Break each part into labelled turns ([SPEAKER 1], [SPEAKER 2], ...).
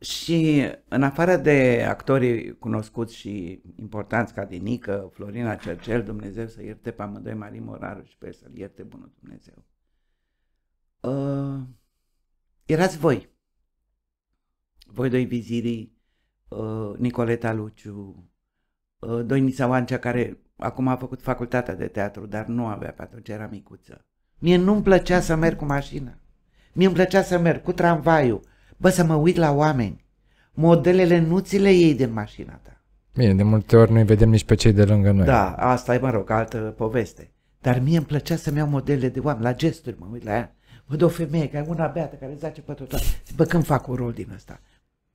[SPEAKER 1] Și în afară de actorii cunoscuți și importanți ca Dinică, Florina Cercel, Dumnezeu să ierte pe amândoi Marie Moraru și pe să-l ierte Bunul Dumnezeu, uh, erați voi. Voi doi vizirii, uh, Nicoleta Luciu, uh, Doinița Oancea, care acum a făcut facultatea de teatru, dar nu avea pe atunci, era micuță. Mie nu-mi plăcea să merg cu mașina. Mie îmi plăcea să merg cu tramvaiul, Bă, să mă uit la oameni. Modelele nu ți le iei din mașina ta.
[SPEAKER 2] Bine, de multe ori nu vedem nici pe cei de lângă noi. Da,
[SPEAKER 1] asta e, mă rog, altă poveste. Dar mie îmi plăcea să-mi iau modele de oameni, la gesturi mă uit la ea. Văd o femeie care una beată, care zace pe tot. Bă, când fac un rol din ăsta?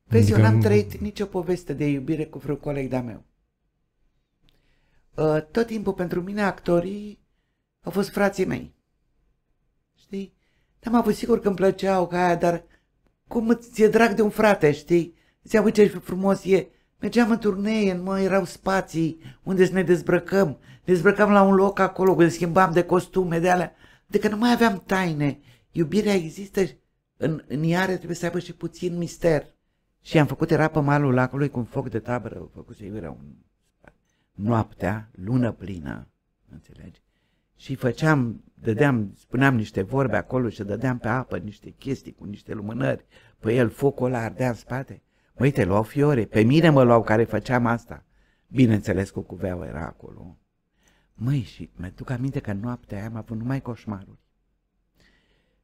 [SPEAKER 1] Vezi, eu adică n-am trăit nicio poveste de iubire cu vreun coleg de-a meu. Uh, tot timpul pentru mine actorii au fost frații mei. Știi? am avut sigur că îmi plăceau ca aia, dar cum îți e drag de un frate, știi? Zia, uite ce frumos e. Mergeam în turnee, mai erau spații unde să ne dezbrăcăm. Ne dezbrăcam la un loc acolo, când schimbam de costume, de alea. De că nu mai aveam taine. Iubirea există în, în iară trebuie să aibă și puțin mister. Și am făcut, era pe malul lacului cu un foc de tabără, făcut iubirea un... noaptea, lună plină, înțelegi? Și făceam dădeam, spuneam niște vorbe acolo și dădeam pe apă niște chestii cu niște lumânări, pe el focul ăla ardea în spate. Măi, te luau fiore, pe mine mă luau care făceam asta. Bineînțeles că cuveaua era acolo. Măi, și mă duc aminte că noaptea aia am avut numai coșmaruri.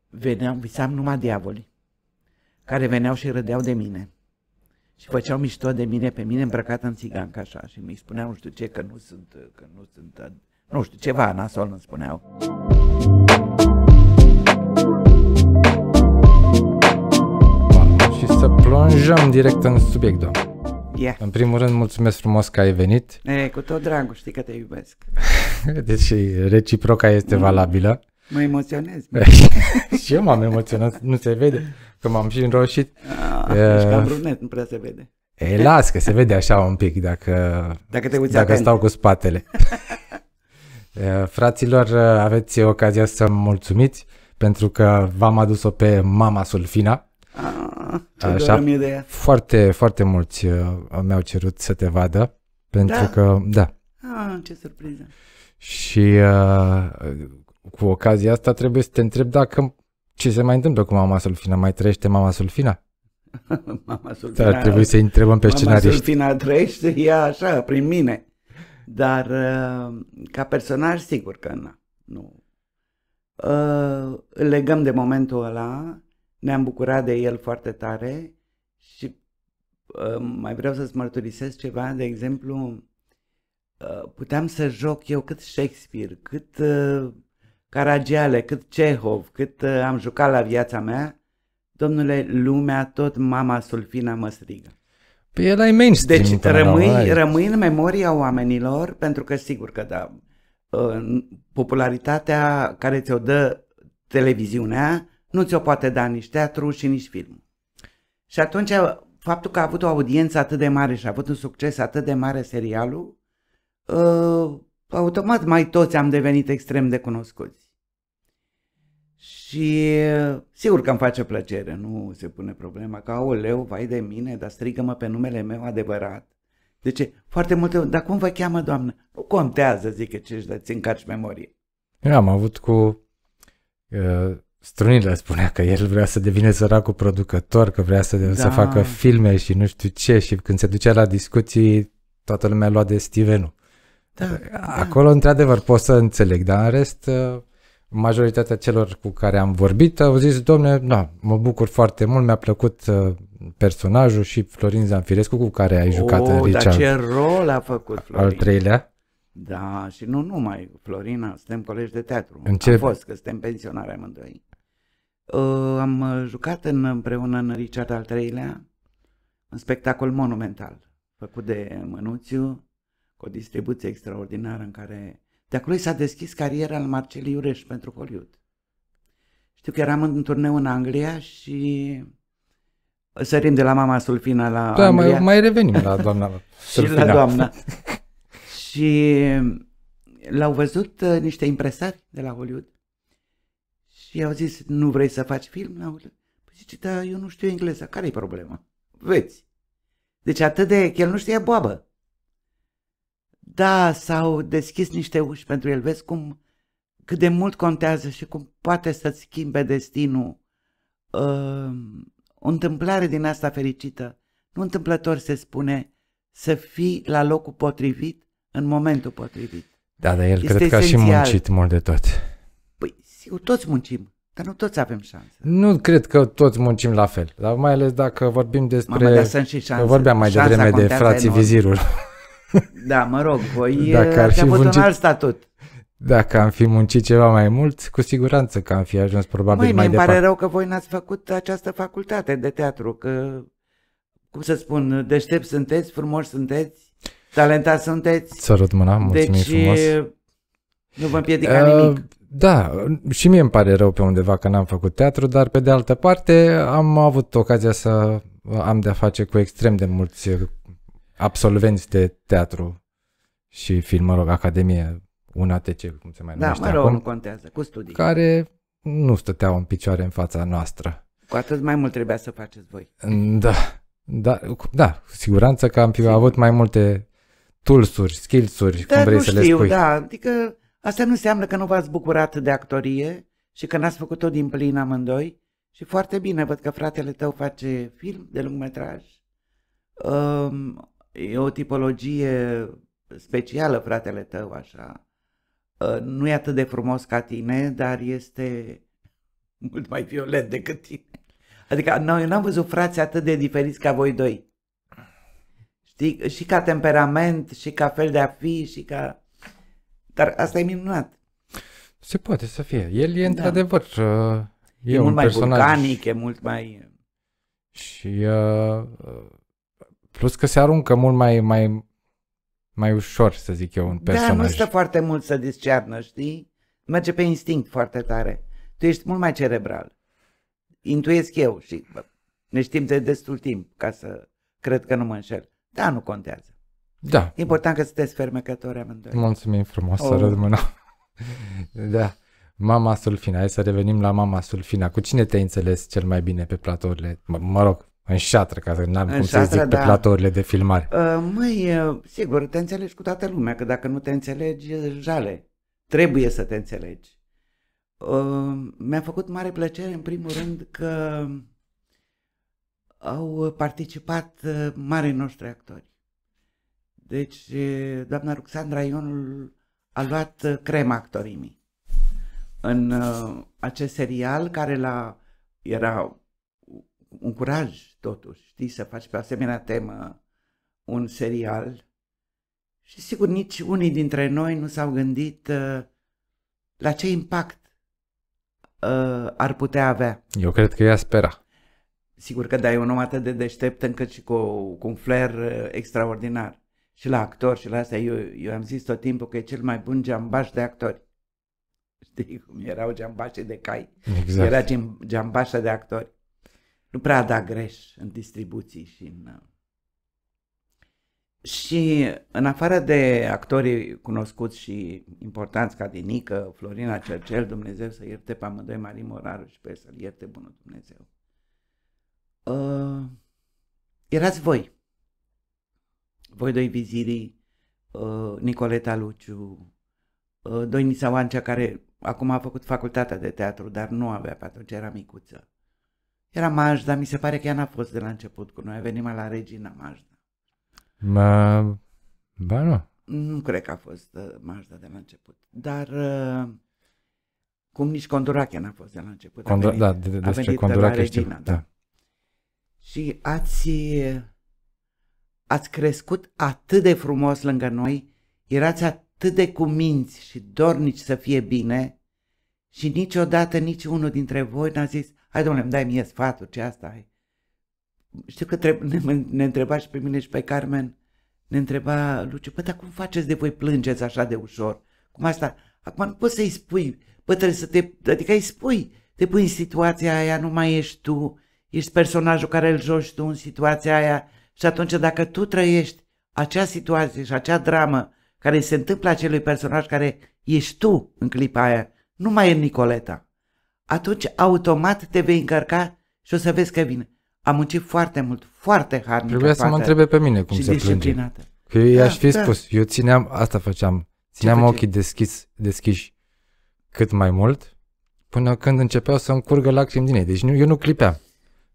[SPEAKER 1] Veneam, visam numai diavoli, care veneau și râdeau de mine. Și făceau mișto de mine, pe mine îmbrăcat în țigancă așa și mi spuneau, nu știu ce, că nu sunt, că nu sunt nu știu, ceva nasol îmi spuneau. și să
[SPEAKER 2] plonjăm direct în subiect, doamnă. Yeah. În primul rând, mulțumesc frumos că ai venit.
[SPEAKER 1] E, cu tot dragul, știi că te iubesc. deci
[SPEAKER 2] reciproca este mm. valabilă.
[SPEAKER 1] Mă emoționez.
[SPEAKER 2] și eu m-am emoționat, nu se vede, că m-am și înroșit. Ah, uh, ești ca brunet,
[SPEAKER 1] nu prea se vede.
[SPEAKER 2] E, las, că se vede așa un pic dacă, dacă, te uiți dacă atent. stau cu spatele. Eh, fraților, eh, aveți ocazia să mulțumiți pentru că v-am adus-o pe mama Sulfina. Ah, Așa, foarte, foarte mulți eh, mi-au cerut să te vadă pentru da. că, da.
[SPEAKER 1] Ah, ce surpriză.
[SPEAKER 2] Și uh, cu ocazia asta trebuie să te întreb dacă ce se mai întâmplă cu mama Sulfina? Mai trăiește mama Sulfina?
[SPEAKER 1] mama Sulfina... Dar trebuie să-i întrebăm pe scenariști. Mama Sulfina trăiește, ea așa, prin mine. Dar uh, ca personaj, sigur că nu. nu. Uh, legăm de momentul ăla, ne-am bucurat de el foarte tare și uh, mai vreau să-ți mărturisesc ceva, de exemplu, puteam să joc eu cât Shakespeare, cât Caragiale, cât Cehov, cât am jucat la viața mea, domnule, lumea, tot mama Sulfina mă strigă.
[SPEAKER 2] Păi el ai mainstream. Deci rămâi, la
[SPEAKER 1] rămâi în memoria oamenilor, pentru că sigur că da, popularitatea care ți-o dă televiziunea nu ți-o poate da nici teatru și nici film. Și atunci faptul că a avut o audiență atât de mare și a avut un succes atât de mare serialul, ă, automat mai toți am devenit extrem de cunoscuți. Și sigur că îmi face plăcere, nu se pune problema că, leu vai de mine, dar strigă-mă pe numele meu adevărat. Deci, foarte multe, dar cum vă cheamă, doamnă? Nu contează, zic, ce își dă, încarci memorie.
[SPEAKER 2] Eu da, am avut cu... Uh, strunile spunea că el vrea să devine săracul producător, că vrea să, da. să facă filme și nu știu ce și când se ducea la discuții, toată lumea lua de steven Da, Acolo, da. într-adevăr, pot să înțeleg, dar în rest... Uh, majoritatea celor cu care am vorbit au zis, domnule, da, mă bucur foarte mult, mi-a plăcut uh, personajul și Florin Zanfirescu cu care ai jucat oh, în Richard. Dar ce rol a făcut Florin. Al treilea.
[SPEAKER 1] Da, și nu numai Florina, suntem colegi de teatru. În ce... Am fost, că suntem pensionari amândoi. Uh, am uh, jucat în, împreună în Richard al treilea un spectacol monumental, făcut de Mănuțiu, cu o distribuție extraordinară în care de acolo s-a deschis cariera al Marcel Iureș pentru Hollywood. Știu că eram în turneu în Anglia și sărim de la mama Sulfina la da, Anglia. mai, mai revenim la doamna și la doamna. și l-au văzut uh, niște impresari de la Hollywood și au zis, nu vrei să faci film la Hollywood? Păi zice, da, eu nu știu engleză, care e problema? Veți. Deci atât de, el nu știa boabă. Da, s-au deschis niște uși pentru el. Vezi cum, cât de mult contează și cum poate să-ți schimbe destinul. Uh, o întâmplare din asta fericită. Nu întâmplător se spune să fii la locul potrivit în momentul potrivit. Da, dar el este cred că a și muncit mult de tot. Păi, sigur, toți muncim, dar nu toți avem șanse.
[SPEAKER 2] Nu cred că toți muncim la fel, dar mai ales dacă vorbim despre... Mamă, dar sunt și șanse. vorbeam mai devreme de frații enorm. vizirul.
[SPEAKER 1] Da, mă rog, voi Dacă ar fi avut muncit... un alt statut.
[SPEAKER 2] Dacă am fi muncit ceva mai mult, cu siguranță că am fi ajuns probabil Măi, mai departe. Măi, pare rău
[SPEAKER 1] că voi n-ați făcut această facultate de teatru, că, cum să spun, deștept sunteți, frumoși sunteți, talentați sunteți. Sărut mâna, mulțumim deci, frumos. nu vă împiedica uh, nimic.
[SPEAKER 2] Da, și mie îmi pare rău pe undeva că n-am făcut teatru, dar pe de altă parte am avut ocazia să am de-a face cu extrem de mulți absolvenți de teatru și film, mă rog, Academie, un ATC, cum se mai da, numește mă rog, acum, nu contează, cu studii. Care nu stăteau în picioare în fața noastră.
[SPEAKER 1] Cu atât mai mult trebuia să faceți voi.
[SPEAKER 2] Mm, da, da, da cu siguranță că am fi Sigur. avut mai multe tulsuri, skills-uri, da, cum vrei nu să știu, le spui. Da,
[SPEAKER 1] adică asta nu înseamnă că nu v-ați bucurat de actorie și că n-ați făcut-o din plin amândoi. Și foarte bine, văd că fratele tău face film de lungmetraj. Um, E o tipologie specială, fratele tău, așa. Ă, nu e atât de frumos ca tine, dar este mult mai violent decât tine. Adică noi n-am văzut frați atât de diferiți ca voi doi. Știi? Și ca temperament, și ca fel de a fi, și ca... Dar asta e minunat.
[SPEAKER 2] Se poate să fie. El
[SPEAKER 1] e da. într-adevăr...
[SPEAKER 2] Ă, e, e mult mai personaj. vulcanic,
[SPEAKER 1] e mult mai...
[SPEAKER 2] Și uh, Plus că se aruncă mult mai, mai, mai ușor, să zic eu,
[SPEAKER 1] un personaj. Da, nu stă foarte mult să discernă, știi? Merge pe instinct foarte tare. Tu ești mult mai cerebral. Intuiesc eu și bă, ne știm de destul timp ca să cred că nu mă înșel. Da, nu contează. Da. Important că sunteți fermecători amândoi. Mulțumim frumos, oh. să rămână.
[SPEAKER 2] da. Mama Sulfina, hai să revenim la Mama Sulfina. Cu cine te-ai înțeles cel mai bine pe platourile? M- mă rog, în șatră, ca să n-am cum șatră, să zic da. pe platourile de filmare.
[SPEAKER 1] Uh, măi, uh, sigur, te înțelegi cu toată lumea, că dacă nu te înțelegi, jale. Trebuie să te înțelegi. Uh, mi-a făcut mare plăcere, în primul rând, că au participat uh, ă, mari noștri actori. Deci, doamna Ruxandra Ionul a luat crema actorimii în uh, acest serial care la, era un curaj totuși, știi, să faci pe asemenea temă un serial și sigur nici unii dintre noi nu s-au gândit uh, la ce impact uh, ar putea avea.
[SPEAKER 2] Eu cred că ea spera.
[SPEAKER 1] Sigur că dai un om atât de deștept încât și cu, cu un flair uh, extraordinar. Și la actor și la asta, eu, eu am zis tot timpul că e cel mai bun geambaș de actori. Știi cum erau geambașii de cai? Exact. Era geambașa de actori nu prea da greș în distribuții și în... Uh, și în afară de actorii cunoscuți și importanți ca Dinică, Florina Cercel, Dumnezeu să ierte pe amândoi Marie Moraru și pe să-l ierte bunul Dumnezeu. Uh, erați voi. Voi doi vizirii, uh, Nicoleta Luciu, uh, Doinița Oancea, care acum a făcut facultatea de teatru, dar nu avea pe atunci, era micuță. Era Majda, mi se pare că ea n-a fost de la început cu noi, a venit mai la Regina Majda.
[SPEAKER 2] Ma... Ba nu.
[SPEAKER 1] Nu cred că a fost uh, Majda de la început, dar uh, cum nici Condurache n-a fost de la început. a venit, da, de, de, despre Condurache de Regina, știu. Da. da. Și ați, uh, ați crescut atât de frumos lângă noi, erați atât de cuminți și dornici să fie bine și niciodată nici unul dintre voi n-a zis – hai domnule, îmi dai mie sfatul, ce asta ai? Știu că trebuie, ne, ne întreba și pe mine și pe Carmen, ne întreba Luciu, bă, păi, dar cum faceți de voi plângeți așa de ușor? Cum asta? Acum nu poți să-i spui, bă, trebuie să te, adică îi spui, te pui în situația aia, nu mai ești tu, ești personajul care îl joci tu în situația aia și atunci dacă tu trăiești acea situație și acea dramă care se întâmplă acelui personaj care ești tu în clipa aia, nu mai e Nicoleta atunci automat te vei încărca și o să vezi că vine. Am muncit foarte mult, foarte hard. Trebuia să mă întrebe pe mine cum se plânge. Că eu da, i-aș fi da. spus,
[SPEAKER 2] eu țineam, asta făceam, țineam ochii deschis, deschiși cât mai mult până când începeau să-mi curgă lacrimi din ei. Deci nu, eu nu clipeam.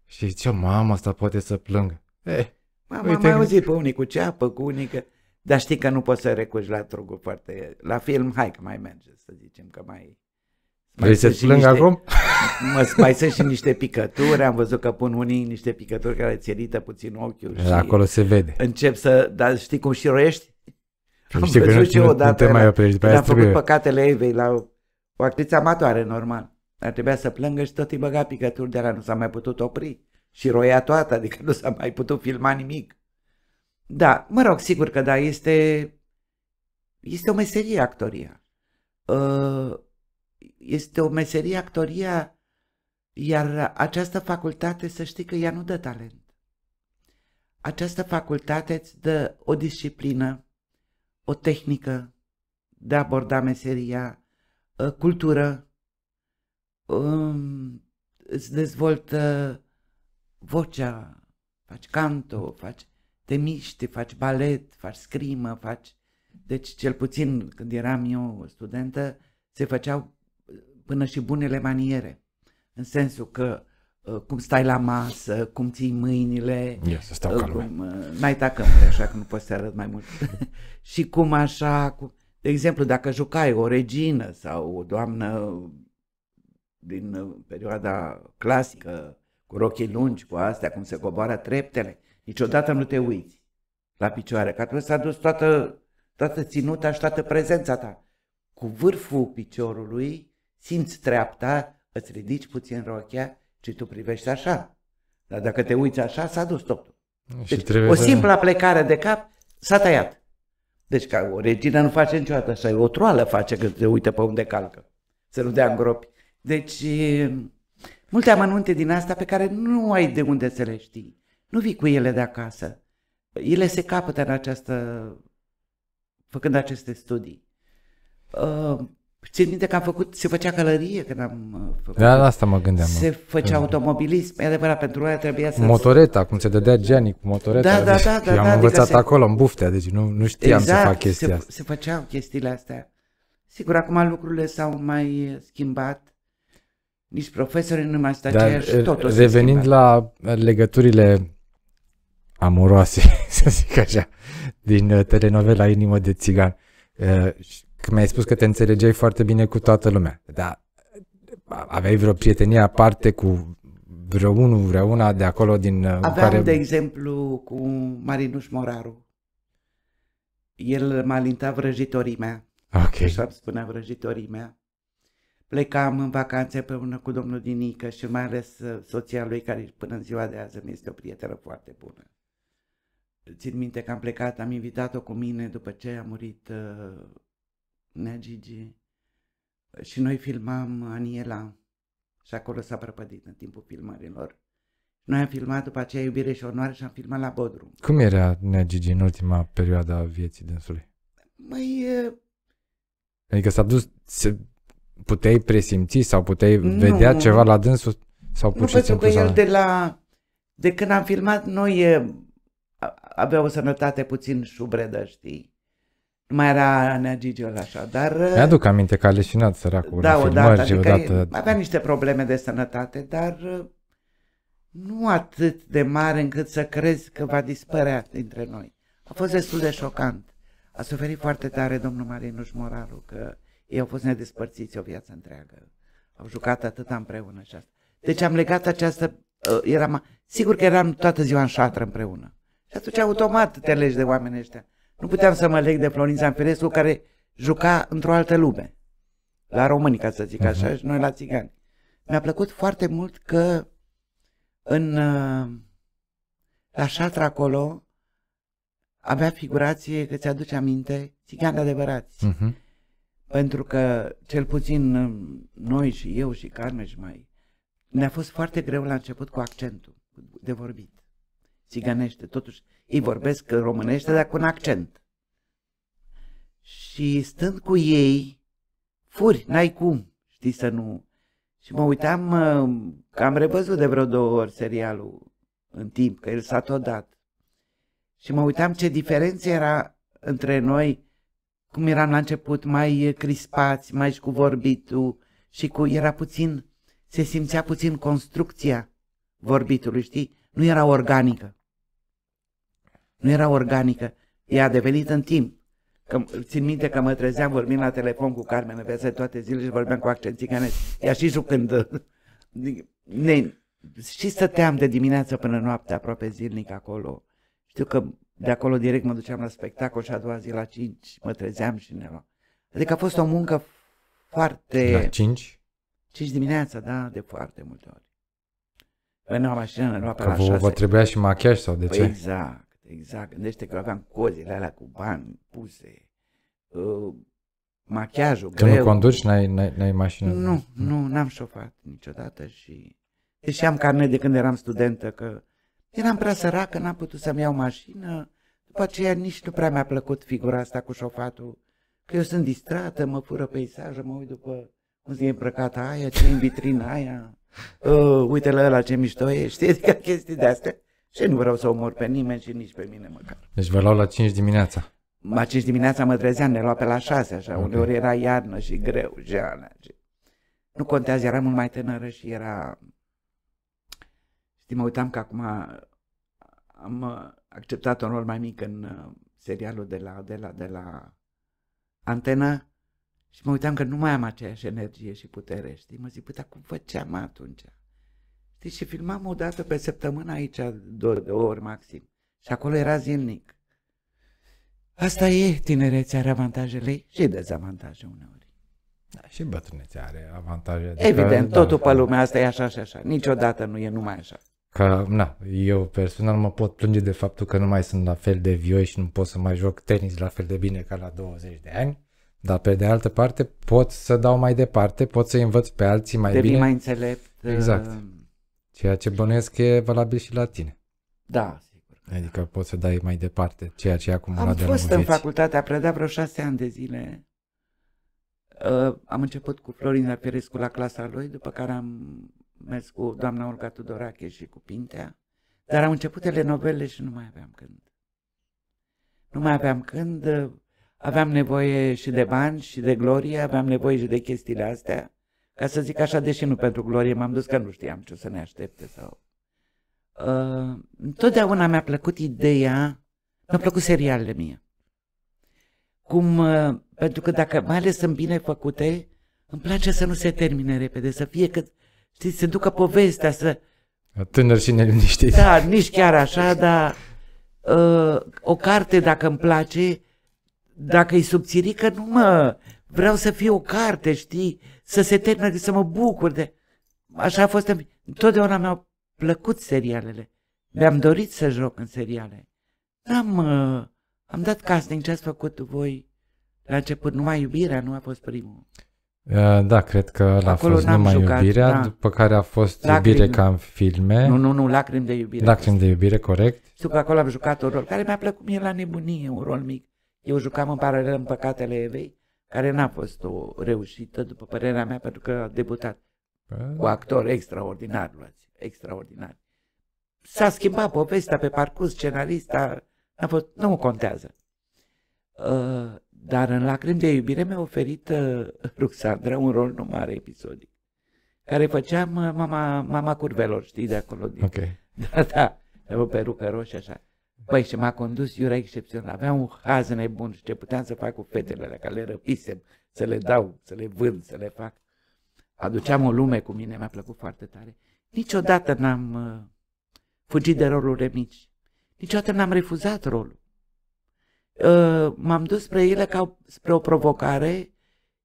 [SPEAKER 2] Și ce mamă, asta poate să plângă.
[SPEAKER 1] Eh, Mama, am mai auzit pe unii cu ceapă, cu unii că... Dar știi că nu poți să recuși la trugul foarte... La film, hai că mai merge, să zicem că mai...
[SPEAKER 2] Vrei să plâng niște, acum?
[SPEAKER 1] Mă, mai sunt și niște picături, am văzut că pun unii niște picături care ți irită puțin ochiul. Da, și Acolo se vede. Încep să, dar știi cum și roiești? Am știi că și nu, nu te mai oprești. Când am făcut trebuie. păcatele Evei la o, o actriță amatoare, normal. Ar trebui să plângă și tot îi băga picături de la nu s-a mai putut opri. Și roia toată, adică nu s-a mai putut filma nimic. Da, mă rog, sigur că da, este, este o meserie actoria. Uh, este o meserie actoria, iar această facultate să știi că ea nu dă talent. Această facultate îți dă o disciplină, o tehnică de a aborda meseria, ă, cultură, um, îți dezvoltă vocea, faci canto, faci, te miști, faci balet, faci scrimă, faci... Deci, cel puțin când eram eu studentă, se făceau până și bunele maniere. În sensul că uh, cum stai la masă, cum ții mâinile. Ia să stau uh, calme. cum, mai uh, tacă așa că nu poți să arăt mai mult. și cum așa, cu... de exemplu, dacă jucai o regină sau o doamnă din perioada clasică, cu rochii lungi, cu astea, cum se coboară treptele, niciodată nu te uiți la picioare, că atunci s-a dus toată, toată ținuta și toată prezența ta. Cu vârful piciorului simți treapta, îți ridici puțin rochea și tu privești așa. Dar dacă te uiți așa, s-a dus totul. Și deci, o simplă să... plecare de cap s-a tăiat. Deci ca o regină nu face niciodată așa, o troală face când te uită pe unde calcă, să nu dea în gropi. Deci multe amănunte din asta pe care nu ai de unde să le știi. Nu vii cu ele de acasă. Ele se capătă în această, făcând aceste studii. Ă, Țin minte că a făcut, se făcea călărie când am uh, făcut. Da, la asta mă gândeam. Se făcea da. automobilism, e adevărat, pentru noi trebuia să... Motoreta,
[SPEAKER 2] cum se dădea Gianni cu motoreta. Da, da, deci da. da, da am da, adică învățat adică acolo, se... în buftea, deci nu, nu știam exact, să fac chestia se, asta.
[SPEAKER 1] se făceau chestiile astea. Sigur, acum lucrurile s-au mai uh, schimbat. Nici profesorii nu mai sunt și uh, totul Revenind
[SPEAKER 2] la legăturile amoroase, să zic așa, din telenovela Inimă de Țigan, că mi-ai spus că te înțelegeai foarte bine cu toată lumea, dar aveai vreo prietenie aparte cu vreo unul, vreo una de acolo din uh, Aveam, care... de
[SPEAKER 1] exemplu, cu Marinus Moraru. El m-a lintat mea. Ok. Așa îmi spunea mea. Plecam în vacanțe pe una cu domnul Dinică și mai ales uh, soția lui, care până în ziua de azi mi este o prietenă foarte bună. Țin minte că am plecat, am invitat-o cu mine după ce a murit uh, Nea Gigi. Și noi filmam Aniela și acolo s-a prăpădit în timpul filmărilor. Noi am filmat după aceea Iubire și Onoare și am filmat la Bodrum.
[SPEAKER 2] Cum era Nea Gigi în ultima perioadă a vieții dânsului?
[SPEAKER 1] Mai... Păi,
[SPEAKER 2] adică s-a dus... Se, puteai presimți sau puteai nu, vedea ceva la dânsul? Sau pur nu, pentru că el de
[SPEAKER 1] la... De când am filmat, noi avea o sănătate puțin șubredă, știi? mai era Nea Gigiol așa, dar... Mi-aduc
[SPEAKER 2] uh, aminte că a leșinat săracul da, la odată, filmări adică odată...
[SPEAKER 1] avea niște probleme de sănătate, dar uh, nu atât de mare încât să crezi că va dispărea dintre noi. A fost destul de șocant. A suferit foarte tare domnul Marinuș Moraru, că ei au fost nedespărțiți o viață întreagă. Au jucat atât împreună și asta. Deci am legat această... Uh, eram, sigur că eram toată ziua în șatră împreună. Și atunci automat te legi de oamenii ăștia nu puteam să mă leg de Florința Ampirescu care juca într-o altă lume. La români, ca să zic așa, mhm. și noi la țigani. Mi-a plăcut foarte mult că în, la șatra acolo avea figurație, că ți-aduce aminte, țigani adevărați. Uh-huh. Pentru că, cel puțin noi și eu și Carmen și mai, ne-a fost foarte greu la început cu accentul de vorbit țiganește, totuși ei vorbesc românește, dar cu un accent. Și stând cu ei, furi, n-ai cum, știi să nu... Și mă uitam, că am revăzut de vreo două ori serialul în timp, că el s-a tot dat. Și mă uitam ce diferență era între noi, cum eram la început, mai crispați, mai și cu vorbitul și cu... Era puțin, se simțea puțin construcția vorbitului, știi? Nu era organică. Nu era organică, ea a devenit în timp. Că, țin minte că mă trezeam vorbind la telefon cu Carmen peste toate zilele și vorbeam cu accent țiganesc. Ea și jucând. Ne, și stăteam de dimineață până noapte, aproape zilnic acolo. Știu că de acolo direct mă duceam la spectacol și a doua zi la 5 mă trezeam și ne luam. Adică a fost o muncă foarte... La 5? 5 dimineața, da, de foarte multe ori. Veneam păi mașina, ne lua la vă, vă trebuia și machiaj sau de păi ce? Exact. Exact, gândește că aveam cozile alea cu bani puse, uh, machiajul Când greu. Când nu conduci,
[SPEAKER 2] n-ai, n-ai, n-ai mașină? Nu,
[SPEAKER 1] nu, n-am șofat niciodată și... Deși am carnet de când eram studentă, că eram prea săracă, n-am putut să-mi iau mașină, după aceea nici nu prea mi-a plăcut figura asta cu șofatul, că eu sunt distrată, mă fură peisajul, mă uit după cum se îmbrăcată aia, ce în vitrina aia, uh, uite la ăla ce mișto e, știi, ca chestii de astea. Și nu vreau să omor pe nimeni și nici pe mine măcar.
[SPEAKER 2] Deci vă luau la 5 dimineața?
[SPEAKER 1] La 5 dimineața mă trezeam, ne lua pe la 6 așa, okay. uneori era iarnă și greu, jeana. Nu contează, eram mult mai tânără și era... Știi, mă uitam că acum am uh, acceptat un rol mai mic în uh, serialul de la, de la, de la antenă și mă uitam că nu mai am aceeași energie și putere, știi? Mă zic, păi, dar cum făceam atunci? Știi, și filmam o dată pe săptămână aici, două, două ori maxim. Și acolo era zilnic. Asta e, tinerețea are avantajele și dezavantaje uneori.
[SPEAKER 2] Da, și bătrânețea are avantaje. Adică Evident, da. totul da, pe lumea asta e așa și așa. Niciodată
[SPEAKER 1] nu e numai așa.
[SPEAKER 2] Că, na, eu personal mă pot plânge de faptul că nu mai sunt la fel de vioi și nu pot să mai joc tenis la fel de bine ca la 20 de ani. Dar pe de altă parte pot să dau mai departe, pot să învăț pe alții mai Devii bine. mai înțelept. Exact. Uh Ceea ce bănuiesc e valabil și la tine.
[SPEAKER 1] Da, sigur.
[SPEAKER 2] Adică poți să dai mai departe ceea ce e acum Am de fost în
[SPEAKER 1] facultate, a predat vreo șase ani de zile. Uh, am început cu Florina Perescu la clasa lui, după care am mers cu doamna Olga Tudorache și cu Pintea. Dar am început ele novele și nu mai aveam când. Nu mai aveam când, uh, aveam nevoie și de bani și de glorie, aveam nevoie și de chestiile astea ca să zic așa, deși nu pentru glorie m-am dus, că nu știam ce să ne aștepte. sau. Uh, mi-a plăcut ideea, mi-au plăcut serialele mie. Cum, uh, pentru că dacă mai ales sunt bine făcute, îmi place să nu se termine repede, să fie că știi, se ducă povestea, să...
[SPEAKER 2] Tânăr și neliniștit.
[SPEAKER 1] Da, nici chiar așa, dar uh, o carte, dacă îmi place, dacă îi subțirică, nu mă, vreau să fie o carte, știi, să se termine, să mă bucur de... Așa a fost, întotdeauna mi-au plăcut serialele. Mi-am dorit să joc în seriale. Am, uh, am dat din ce ați făcut voi la început. Numai iubirea nu a fost primul.
[SPEAKER 2] Uh, da, cred că l-a Acolo fost numai jucat, iubirea, da. după care a fost lacrimi. iubire ca în filme. Nu, nu, nu, lacrim de iubire. lacrim de iubire, corect.
[SPEAKER 1] Știu că acolo am jucat un rol care mi-a plăcut mie la nebunie, un rol mic. Eu jucam în paralel în Păcatele Evei care n-a fost o reușită, după părerea mea, pentru că a debutat păi da. cu actor extraordinar, luați, extraordinar. S-a schimbat povestea pe parcurs, scenarista, n-a fost, nu contează. Uh, dar în Lacrimi de iubire mi-a oferit uh, Ruxandra un rol nu mare episodic, care făceam uh, mama, mama curvelor, știi, de acolo. Din, okay. Da, da, o perucă roșie așa. Băi, și m-a condus Iura excepțional. Aveam un haz nebun și ce puteam să fac cu fetele alea, că le răpisem, să le dau, să le vând, să le fac. Aduceam o lume cu mine, mi-a plăcut foarte tare. Niciodată n-am uh, fugit de roluri mici. Niciodată n-am refuzat rolul. Uh, m-am dus spre ele ca spre o provocare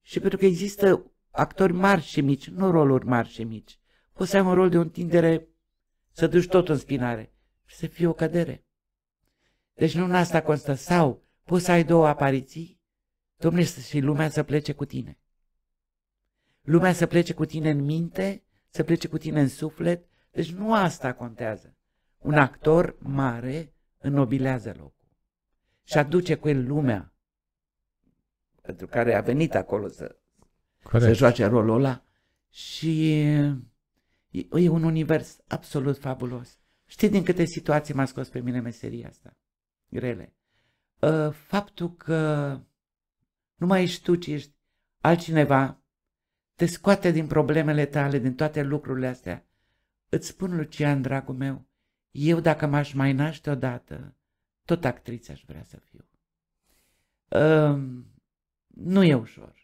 [SPEAKER 1] și pentru că există actori mari și mici, nu roluri mari și mici. Poți să ai un rol de o întindere, să duci tot în spinare și să fie o cădere. Deci nu în asta constă. Sau poți să ai două apariții, Domnule, și lumea să plece cu tine. Lumea să plece cu tine în minte, să plece cu tine în suflet. Deci nu asta contează. Un actor mare înnobilează locul și aduce cu el lumea pentru care a venit acolo să, să joace rolul ăla și e, e un univers absolut fabulos. Știi din câte situații m-a scos pe mine meseria asta? grele. Ă, faptul că nu mai ești tu, ci ești altcineva, te scoate din problemele tale, din toate lucrurile astea. Îți spun, Lucian, dragul meu, eu dacă m-aș mai naște odată, tot actriță aș vrea să fiu. Ă, nu e ușor.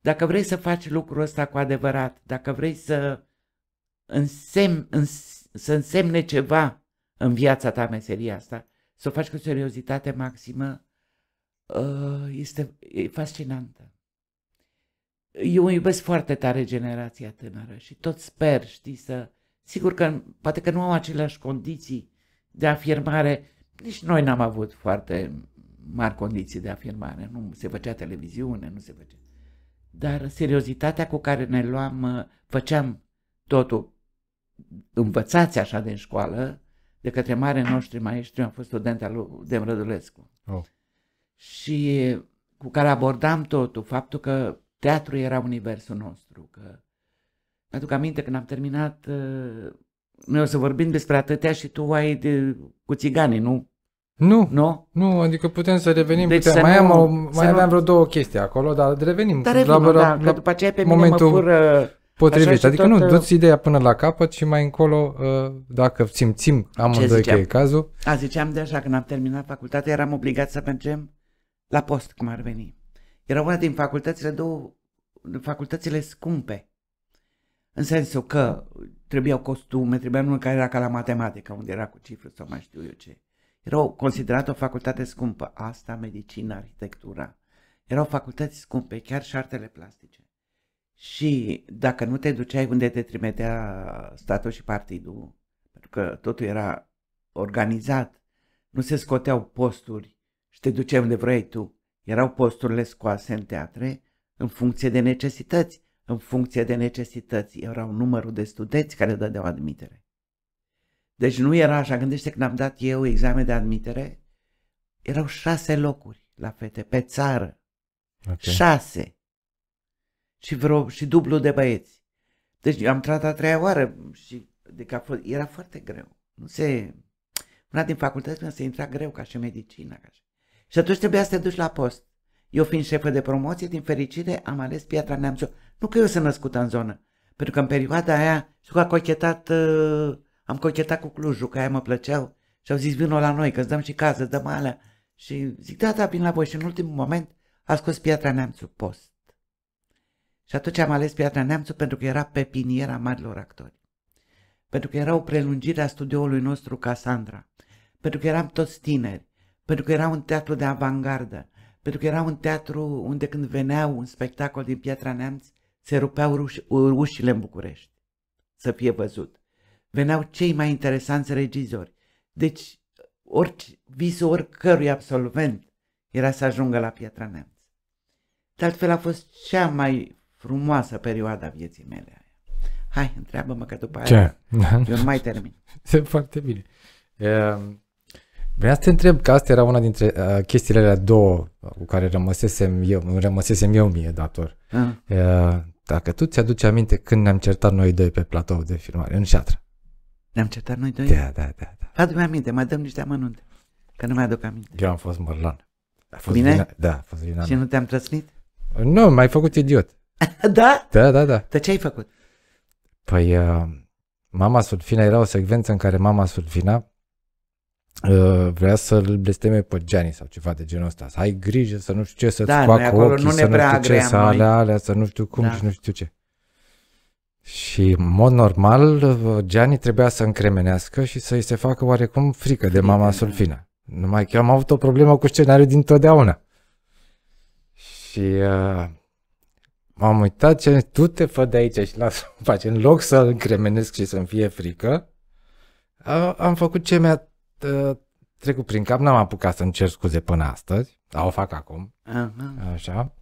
[SPEAKER 1] Dacă vrei să faci lucrul ăsta cu adevărat, dacă vrei să, însemn, să însemne ceva în viața ta meseria asta, să o faci cu seriozitate maximă, uh, este fascinantă. Eu îmi iubesc foarte tare generația tânără și tot sper, știi, să... Sigur că poate că nu au aceleași condiții de afirmare. Nici noi n-am avut foarte mari condiții de afirmare. Nu se făcea televiziune, nu se făcea. Dar seriozitatea cu care ne luam, uh, făceam totul învățați așa din școală, de către mare noștri maestri, am fost student al lui Demrădulescu. Oh. Și cu care abordam totul, faptul că teatru era universul nostru, că mi-aduc aminte când am terminat, uh, noi o să vorbim despre atâtea și tu ai de, cu țiganii, nu? Nu, nu,
[SPEAKER 2] nu, adică putem să revenim, deci putem. Să mai, nu, am o, mai aveam
[SPEAKER 1] nu... vreo două chestii acolo, dar revenim. Dar revenim, la, da, la, da, la, că după aceea pe momentul... mine mă fură Potrivit, adică toată... nu, du-ți
[SPEAKER 2] ideea până la capăt și mai încolo, uh, dacă simțim amândoi că e cazul.
[SPEAKER 1] A, ziceam deja, când am terminat facultatea, eram obligat să mergem la post, cum ar veni. Era una din facultățile, două facultățile scumpe. În sensul că trebuiau costume, trebuia unul care era ca la matematică, unde era cu cifre sau mai știu eu ce. Era considerat o facultate scumpă. Asta, medicina, arhitectura. Erau facultăți scumpe, chiar și artele plastice și dacă nu te duceai unde te trimitea statul și partidul, pentru că totul era organizat, nu se scoteau posturi și te duceai unde vrei tu. Erau posturile scoase în teatre în funcție de necesități. În funcție de necesități erau numărul de studenți care dădeau admitere. Deci nu era așa, gândește când am dat eu examen de admitere, erau șase locuri la fete, pe țară. Okay. Șase și vreo și dublu de băieți. Deci am tratat a treia oară și deci a fost, era foarte greu. Nu se... Una din facultăți mea se intra greu ca și medicina. Ca și. și atunci trebuia să te duci la post. Eu fiind șefă de promoție, din fericire am ales Piatra Neamțu. Nu că eu sunt născută în zonă, pentru că în perioada aia știu că a cochetat, uh, am cochetat cu Clujul, că aia mă plăceau și au zis vino la noi, că îți dăm și casă, dăm alea. Și zic, da, da, vin la voi. Și în ultimul moment a scos Piatra Neamțu post. Și atunci am ales Piatra Neamțu pentru că era pepiniera marilor actori. Pentru că era o prelungire a studioului nostru Casandra. Pentru că eram toți tineri. Pentru că era un teatru de avangardă. Pentru că era un teatru unde când venea un spectacol din Piatra Neamț, se rupeau ușile în București să fie văzut. Veneau cei mai interesanți regizori. Deci, orice, visul oricărui absolvent era să ajungă la Piatra Neamț. De altfel a fost cea mai frumoasă perioada vieții mele Hai, întreabă-mă că după Ce? aia eu nu mai termin.
[SPEAKER 2] Se foarte bine.
[SPEAKER 1] Ehm,
[SPEAKER 2] vreau să te întreb că asta era una dintre uh, chestiile alea două uh, cu care rămăsesem eu, rămăsesem eu mie dator. Uh. dacă tu ți-aduci aminte când ne-am certat noi doi pe platou de filmare, în șatră.
[SPEAKER 1] Ne-am certat noi doi? Da, da, da. da. Adu-mi aminte, mai dăm niște amănunte, că nu mai aduc aminte. Eu am fost mărlan. A fost bine? Vina, da, a fost vina. Și nu te-am trăsnit?
[SPEAKER 2] Nu, m-ai făcut idiot. da? Da, da, da. Dar ce ai făcut? Păi, uh, mama Sulfina era o secvență în care mama Sulfina uh, vrea să-l blesteme pe Gianni sau ceva de genul ăsta. Să ai grijă să nu știu ce, să-ți da, facă acolo ochii, nu ne să nu știu ce, să alea, alea, să nu știu cum da. și nu știu ce. Și, în mod normal, uh, Gianni trebuia să încremenească și să-i se facă oarecum frică de mama da. Sulfina. Numai că am avut o problemă cu scenariul din Și uh, m-am uitat ce tu te fă de aici și lasă pace. În loc să-l cremenesc și să-mi fie frică, am făcut ce mi-a ă, trecut prin cap, n-am apucat să-mi cer scuze până astăzi, dar o fac acum,
[SPEAKER 1] uh-huh.
[SPEAKER 2] așa.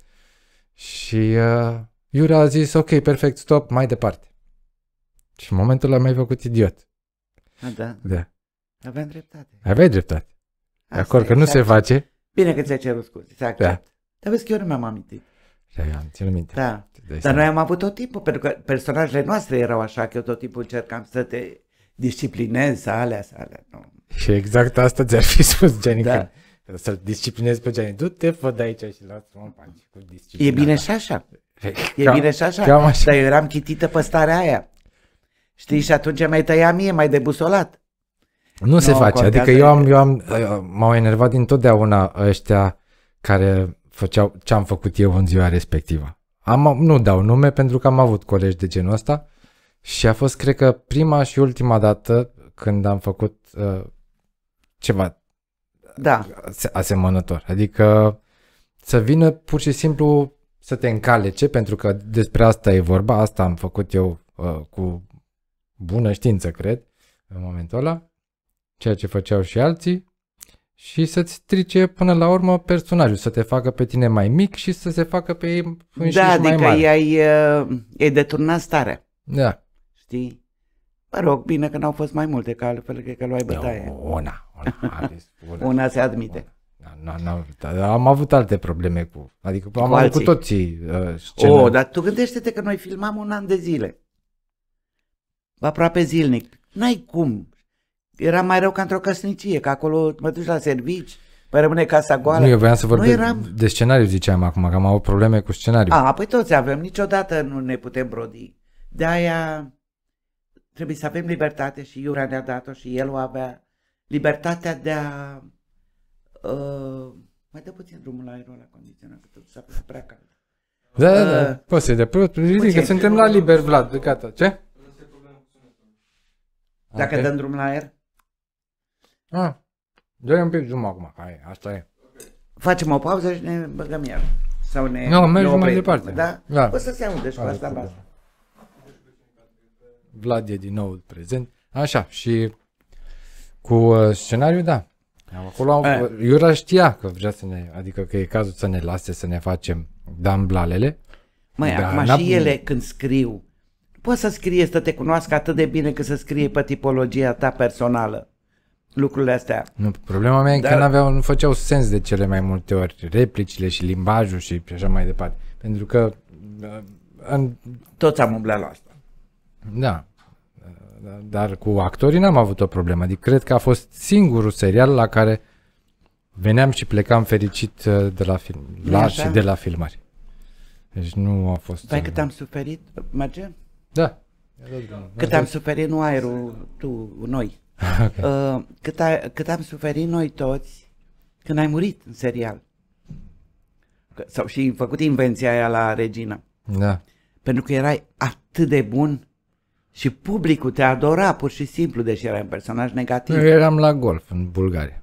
[SPEAKER 2] Și uh, ă, Iura a zis, ok, perfect, stop, mai departe. Și în momentul ăla m-ai făcut idiot.
[SPEAKER 1] A, da. da. Aveam dreptate.
[SPEAKER 2] Aveai dreptate. Asta de acord că nu exact. se face.
[SPEAKER 1] Bine că ți-ai cerut scuze, exact Da. Dar vezi că eu nu mi-am amintit
[SPEAKER 2] am da, ținut minte. Da. Dar seama. noi
[SPEAKER 1] am avut tot timpul, pentru că personajele noastre erau așa, că eu tot timpul încercam să te disciplinez, să alea, să alea. Nu.
[SPEAKER 2] Și exact asta ți-ar fi
[SPEAKER 1] spus, Giannica. Da. Să-l disciplinezi pe Gianni. Du-te, fă de aici și lasă-mă în pace cu disciplina. E bine și așa. Păi, e cam, bine și așa. Cam așa. Dar eu eram chitită pe starea aia. Știi, și atunci mai tăia mie, mai debusolat.
[SPEAKER 2] Nu, nu se face, adică eu am, eu am, m-au enervat dintotdeauna ăștia care făceau ce am făcut eu în ziua respectivă. Am, nu dau nume pentru că am avut colegi de genul ăsta și a fost, cred că, prima și ultima dată când am făcut uh, ceva da. asemănător. Adică să vină pur și simplu să te încalece, pentru că despre asta e vorba, asta am făcut eu uh, cu bună știință, cred, în momentul ăla, ceea ce făceau și alții, și să-ți strice până la urmă personajul, să te facă pe tine mai mic și să se facă pe
[SPEAKER 1] ei înșiși da, adică mai mare. Da, adică i-ai, deturnat starea. Da. Știi? Mă rog, bine că n-au fost mai multe, că altfel cred că luai da, bătaie. No, una, una, una, una se admite. Una. Da, na,
[SPEAKER 2] na, na, am avut alte probleme cu, adică cu am avut cu toții uh, o, Oh,
[SPEAKER 1] dar tu gândește-te că noi filmam un an de zile. Aproape zilnic. N-ai cum era mai rău ca într-o căsnicie, că acolo mă duci la servici, mai rămâne casa goală. Nu, eu voiam să vorbesc eram...
[SPEAKER 2] de scenariu, ziceam acum, că am avut probleme cu
[SPEAKER 1] scenariu. A, păi toți avem, niciodată nu ne putem brodi. De-aia trebuie să avem libertate și Iura ne-a dat-o și el o avea. Libertatea de a... Uh, mai dă puțin drumul la aerul la condiționat, că tot s-a pus prea cald. Da, da, uh, da, uh, poți să-i că ridică, suntem la liber, Vlad, gata, ce? Dacă okay. dăm drum la aer?
[SPEAKER 2] Da, dă un pic
[SPEAKER 1] zoom acum, hai, asta e. Facem o pauză și ne băgăm iar. Sau ne... Nu, mergem mai departe. Da? da? O să se audă și cu asta bază.
[SPEAKER 2] Vlad e din nou prezent. Așa, și cu uh, scenariul, da. Acolo am, Iura știa că vrea să ne, adică că e cazul să ne lase să ne facem damblalele. Măi, da, acum și ele
[SPEAKER 1] când scriu, poți să scrie să te cunoască atât de bine că să scrie pe tipologia ta personală lucrurile astea.
[SPEAKER 2] Nu, problema mea e Dar... că n-aveau, nu făceau sens de cele mai multe ori replicile și limbajul și așa mai departe. Pentru că
[SPEAKER 1] uh, în... Toți am umblat la asta.
[SPEAKER 2] Da. Dar cu actorii n-am avut o problemă. Adică cred că a fost singurul serial la care veneam și plecam fericit uh, de la film, la așa? și de la filmări. Deci nu a fost... Păi uh, cât
[SPEAKER 1] am suferit, merge? Da. Cât am suferit nu aerul, tu, noi. Okay. Uh, cât, a, cât am suferit noi toți când ai murit în serial. sau și făcut invenția aia la regina. Da. Pentru că erai atât de bun și publicul te adora pur și simplu, deși erai un personaj negativ. Eu
[SPEAKER 2] eram la golf în Bulgaria.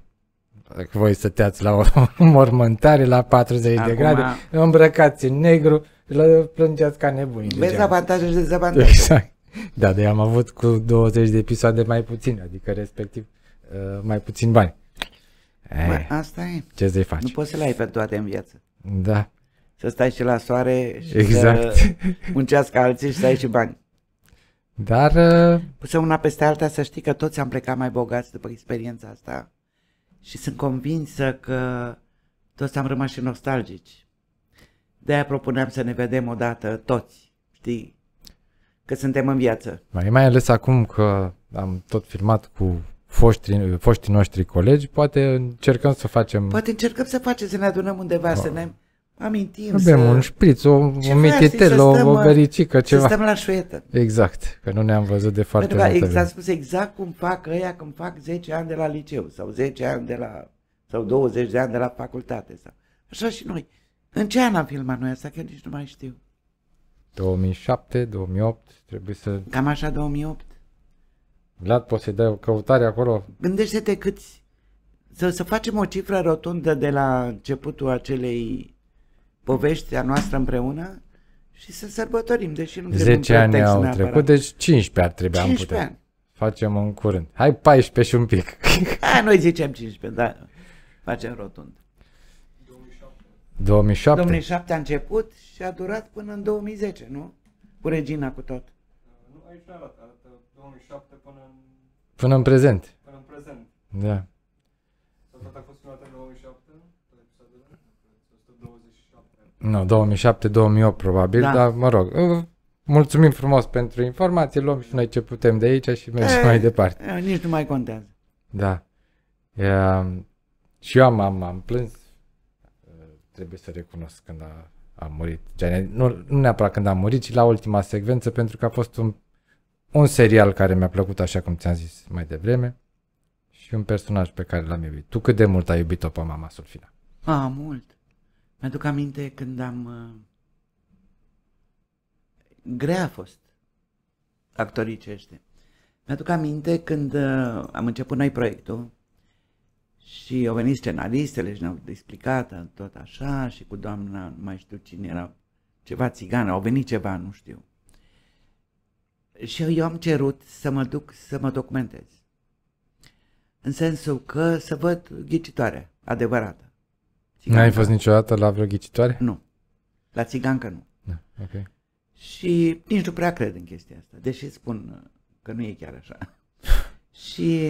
[SPEAKER 2] Dacă voi stăteați la o mormântare la 40 Acum, de grade,
[SPEAKER 1] îmbrăcați în
[SPEAKER 2] negru, plângeați ca nebuni. Vezi avantaje și dezavantaje. Exact. Da, de am avut cu 20 de episoade mai puțin, adică respectiv uh, mai puțin bani.
[SPEAKER 1] Bă, eh, asta e. Ce să-i faci? Nu poți să le ai pe toate în viață. Da. Să stai și la soare și exact. să muncească alții și să ai și bani. Dar... Uh... Puse una peste alta să știi că toți am plecat mai bogați după experiența asta și sunt convinsă că toți am rămas și nostalgici. De-aia propuneam să ne vedem odată toți, știi? că suntem în viață.
[SPEAKER 2] Mai, mai ales acum că am tot filmat cu foștii, foștii noștri colegi, poate încercăm să facem... Poate
[SPEAKER 1] încercăm să facem, să ne adunăm undeva, o. Da. să ne amintim. Avem să... un șpriț,
[SPEAKER 2] o, o mititel, o, o bericică, ceva. Să stăm la șuietă. Exact, că nu ne-am văzut de
[SPEAKER 1] foarte Pentru Exact, am spus exact cum fac ăia când fac 10 ani de la liceu sau 10 ani de la... sau 20 de ani de la facultate. Sau. Așa și noi. În ce an am filmat noi asta? Că nici nu mai știu.
[SPEAKER 2] 2007, 2008, trebuie să... Cam așa 2008. Vlad, poți să dai o căutare acolo?
[SPEAKER 1] Gândește-te câți... Să, să facem o cifră rotundă de la începutul acelei povești a noastră împreună și să sărbătorim, deși nu 10 ani au neapărat. trecut, deci
[SPEAKER 2] 15 ar trebui 15 am putea. Ani. Facem în curând. Hai 14 și un pic.
[SPEAKER 1] A, noi zicem 15, dar Facem rotund.
[SPEAKER 2] 2007.
[SPEAKER 1] 2007 a început și a durat până în 2010, nu? Cu Regina cu tot.
[SPEAKER 2] Nu, aici arată, arată 2007 până în... Până în prezent. Până în prezent. Da. Tot a fost în 2007, nu, 2007-2008 probabil, da. dar mă rog, mulțumim frumos pentru informații, luăm și noi ce putem de aici și mergem e, eh, mai departe.
[SPEAKER 1] E, eh, nici nu mai contează.
[SPEAKER 2] Da. E, și eu am, am, am plâns trebuie să recunosc când a, a murit Gen, Nu, nu neapărat când a murit, ci la ultima secvență, pentru că a fost un, un serial care mi-a plăcut, așa cum ți-am zis mai devreme, și un personaj pe care l-am iubit. Tu cât de mult ai iubit-o pe mama Sulfina?
[SPEAKER 1] A, mult. Mi-aduc aminte când am... Uh, grea a fost actoricește. Mi-aduc aminte când uh, am început noi proiectul și au venit scenaristele și ne-au explicat tot așa și cu doamna, nu mai știu cine era, ceva țigană, au venit ceva, nu știu. Și eu am cerut să mă duc să mă documentez. În sensul că să văd ghicitoare adevărată.
[SPEAKER 2] Țiganca. N-ai fost niciodată la vreo ghicitoare? Nu.
[SPEAKER 1] La țigancă nu. Da, okay. Și nici nu prea cred în chestia asta, deși spun că nu e chiar așa. și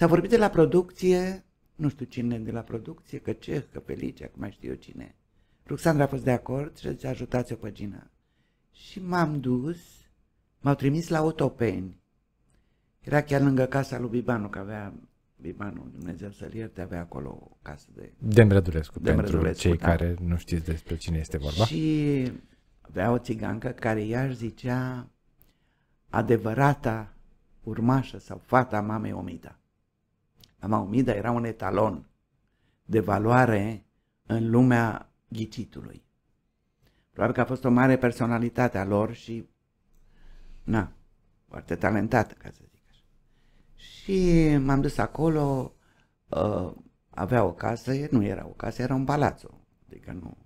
[SPEAKER 1] S-a vorbit de la producție, nu știu cine de la producție, că ce, că Felice, acum mai știu eu cine. Ruxandra a fost de acord și a zis, ajutați o Gina. Și m-am dus, m-au trimis la Otopeni. Era chiar lângă casa lui Bibanu, că avea Bibanu, Dumnezeu să-l ierte, avea acolo o casă de... Demrădulescu, de pentru cei da. care nu știți despre cine este vorba. Și avea o țigancă care ea își zicea adevărata urmașă sau fata mamei Omida. Mama Umida era un etalon de valoare în lumea ghicitului. Probabil că a fost o mare personalitate a lor și, na, foarte talentată, ca să zic așa. Și m-am dus acolo, uh, avea o casă, nu era o casă, era un palazzo, adică nu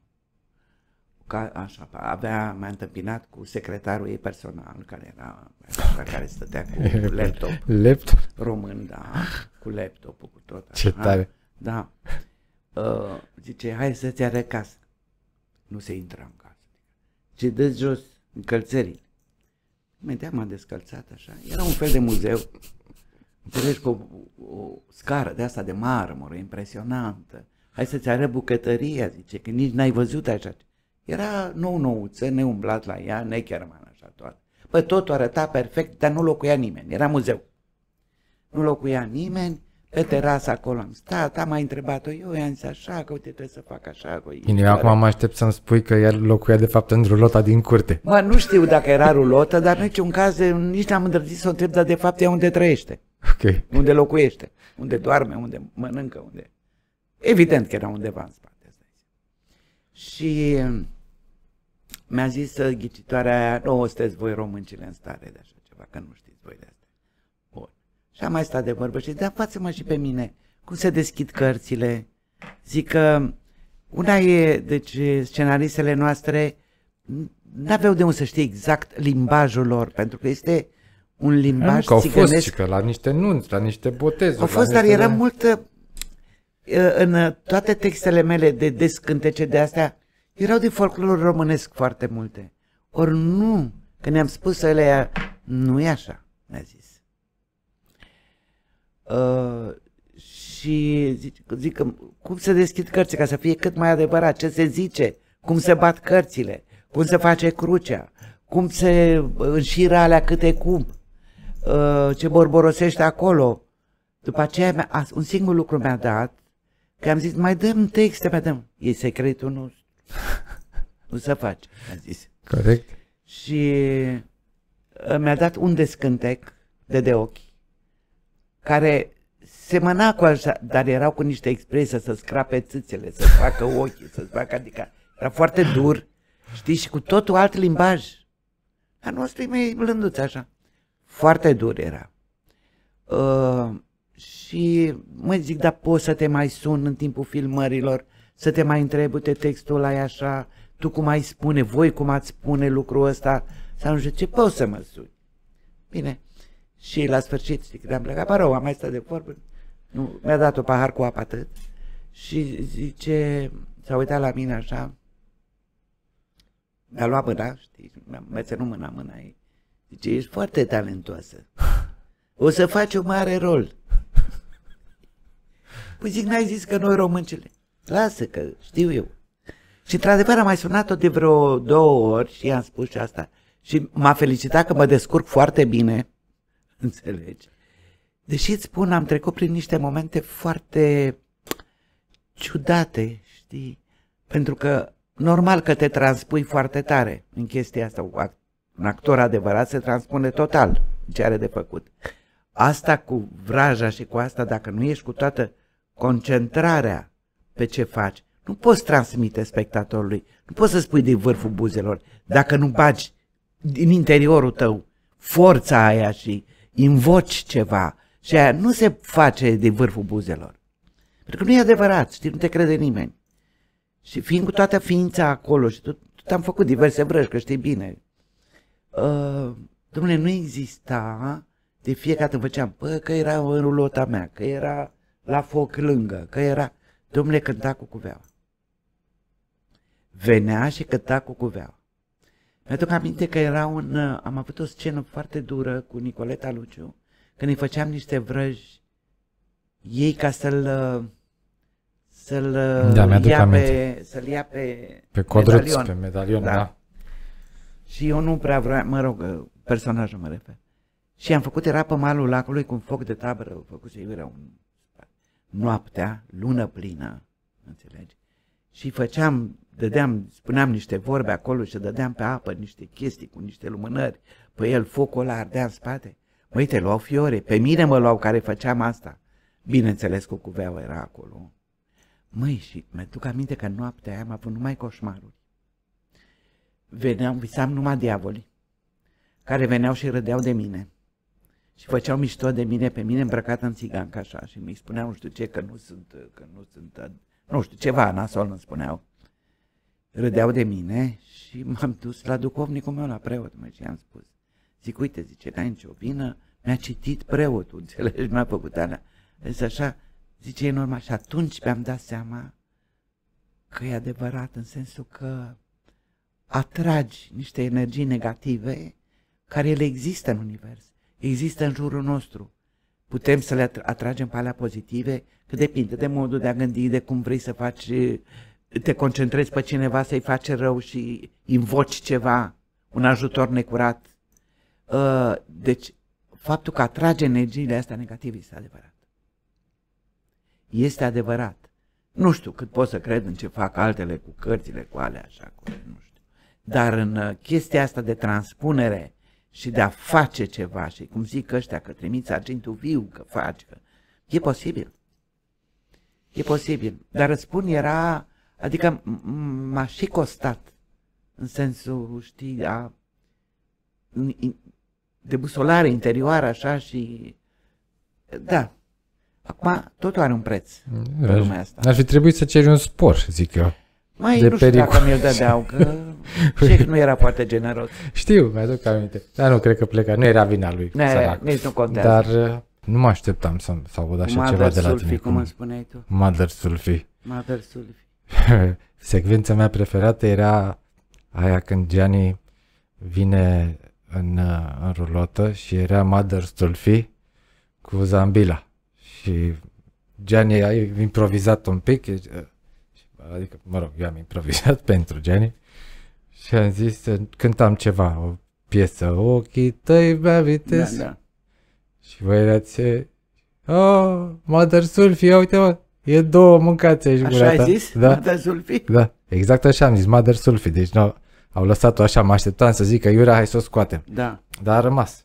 [SPEAKER 1] ca, așa, avea, m-a întâmpinat cu secretarul ei personal, care era, care, care stătea cu laptop. laptop? Român, da, cu laptop cu tot Ce aha, tare! Da. Uh, zice, hai să-ți arăt casă. Nu se intra în casă. Ce dă jos încălțările. mă m-am descălțat așa. Era un fel de muzeu. Înțelegi cu o, o scară de asta de marmură, impresionantă. Hai să-ți arăt bucătăria, zice, că nici n-ai văzut așa. Era nou-nouță, neumblat la ea, necherman așa toată. Pă, totul arăta perfect, dar nu locuia nimeni, era muzeu. Nu locuia nimeni, pe terasa acolo am stat, am mai întrebat-o, eu i-am zis așa, că uite, trebuie să fac așa. Bine, eu
[SPEAKER 2] acum mă aștept să-mi spui că el locuia de fapt în rulota din curte.
[SPEAKER 1] Mă, nu știu dacă era rulota, dar în niciun caz nici n-am îndrăzit să o întreb, dar de fapt ea unde trăiește. Ok. Unde locuiește, unde doarme, unde mănâncă, unde... Evident că era undeva în spate. Și mi-a zis ghicitoarea aia, nu o sunteți voi româncile în stare de așa ceva, că nu știți voi de asta. Bun. Și am mai stat de vorbă și da, față-mă și pe mine, cum se deschid cărțile. Zic că una e, deci, scenaristele noastre n-aveau de unde să știe exact limbajul lor, pentru că este un limbaj că au țigănesc. fost și că la niște nunți, la niște botezuri. Au fost, dar era mult uh, în toate textele mele de descântece de astea, erau de folclor românesc foarte multe. Ori nu, că ne-am spus ele, nu e așa, mi-a zis. Uh, și zic, zic cum se deschid cărțile ca să fie cât mai adevărat, ce se zice, cum se bat cărțile, cum se face crucea, cum se înșiră alea câte cum, uh, ce borborosește acolo. După aceea, un singur lucru mi-a dat, că am zis, mai dăm texte, mai dăm. E secretul nostru nu se face, a zis. Corect. Și uh, mi-a dat un descântec de de ochi, care semăna cu așa, dar erau cu niște expresii să scrape țâțele, să facă ochii, să facă, adică era foarte dur, știi, și cu totul alt limbaj. A nostru e mai blânduț așa. Foarte dur era. Uh, și mă zic, dar poți să te mai sun în timpul filmărilor? să te mai întrebi, uite, textul ăla e așa, tu cum ai spune, voi cum ați spune lucrul ăsta, să nu ce poți să măsuri. Bine, și la sfârșit, știi, când am plecat, parou, am mai stat de vorbă, nu, mi-a dat o pahar cu apă atât și zice, s-a uitat la mine așa, mi-a luat mâna, știi, mi-a ținut mâna, mâna ei. Zice, ești foarte talentoasă. O să faci un mare rol. Păi zic, n-ai zis că noi româncele. Lasă că știu eu. Și într-adevăr am mai sunat-o de vreo două ori și i-am spus și asta. Și m-a felicitat că mă descurc foarte bine. Înțelegi? Deși îți spun, am trecut prin niște momente foarte ciudate, știi? Pentru că normal că te transpui foarte tare în chestia asta. Un actor adevărat se transpune total ce are de făcut. Asta cu vraja și cu asta, dacă nu ești cu toată concentrarea pe ce faci. Nu poți transmite spectatorului, nu poți să spui de vârful buzelor, dacă nu bagi din interiorul tău forța aia și invoci ceva și aia nu se face de vârful buzelor. Pentru că nu e adevărat, știi, nu te crede nimeni. Și fiind cu toată ființa acolo și tot, tot am făcut diverse vrăji, că știi bine. Uh, domnule, nu exista, de fiecare dată făceam, bă, că era în rulota mea, că era la foc lângă, că era... Domnule cânta cu cuveaua. Venea și cânta cu cuveaua. Mi-aduc aminte că era un, uh, am avut o scenă foarte dură cu Nicoleta Luciu, când îi făceam niște vrăji ei ca să-l uh, să-l uh, da, ia, pe, să-l ia pe pe codruț, medalion. pe medalion, da. da. Și eu nu prea vreau, mă rog, personajul mă refer. Și am făcut, era pe malul lacului cu un foc de tabără, făcut și eu era un noaptea, lună plină, înțelegi? Și făceam, dădeam, spuneam niște vorbe acolo și dădeam pe apă niște chestii cu niște lumânări, pe el focul ăla ardea în spate. Mă, te luau fiore, pe mine mă luau care făceam asta. Bineînțeles că cuveaua era acolo. Măi, și mi-aduc aminte că noaptea aia am avut numai coșmaruri. Veneam, visam numai diavoli, care veneau și râdeau de mine și făceau mișto de mine pe mine îmbrăcat în țigancă așa și mi spuneau nu știu ce, că nu sunt, că nu sunt, nu știu, ceva nasol îmi spuneau. Râdeau de mine și m-am dus la duhovnicul meu, la preot, mă, și i-am spus. Zic, uite, zice, n-ai nicio vină, mi-a citit preotul, înțelegi, mi-a făcut alea. Zice așa, zice, e normal. Și atunci mi-am dat seama că e adevărat, în sensul că atragi niște energii negative care ele există în univers există în jurul nostru. Putem să le atragem pe alea pozitive, că depinde de modul de a gândi, de cum vrei să faci, te concentrezi pe cineva să-i face rău și invoci ceva, un ajutor necurat. Uh, deci, faptul că atrage energiile astea negative este adevărat. Este adevărat. Nu știu cât pot să cred în ce fac altele cu cărțile, cu alea, așa, cu, nu știu. Dar în uh, chestia asta de transpunere și de a face ceva și cum zic ăștia că trimiți argintul viu, că faci, e posibil. E posibil, dar răspun era, adică m-a și costat în sensul, știi, a busolare interioară așa și da. Acum totul are un preț. Ar, asta.
[SPEAKER 2] ar fi trebuit să ceri un spor, zic eu. Mai de nu știu pericol. dacă mi-l dădeau,
[SPEAKER 1] că șeful nu era foarte generos. Știu, mi-aduc aminte.
[SPEAKER 2] Dar nu cred că pleca, nu era vina lui. Ne, nici nu contează. Dar uh, nu mă așteptam să, să aud așa Mother ceva de la Sulfi, tine. cum îmi spuneai tu. Mother Sulfi.
[SPEAKER 1] Mother Sulfi.
[SPEAKER 2] Secvența mea preferată era aia când Gianni vine în, uh, în rulotă și era Mother Sulfi cu Zambila. Și Gianni a improvizat un pic, adică, mă rog, eu am improvizat pentru Jenny și am zis, cântam ceva, o piesă, ochii tăi bea vitez. Da, da. Și voi erați, oh, Mother Sulfie, uite-mă, e două mâncați aici Așa ai ta. zis? Da? Mother Sulfie? Da, exact așa am zis, Mother Sulfie, deci nu, au lăsat-o așa, mă așteptam să zic că Iura, hai să o scoatem. Da. Dar a rămas.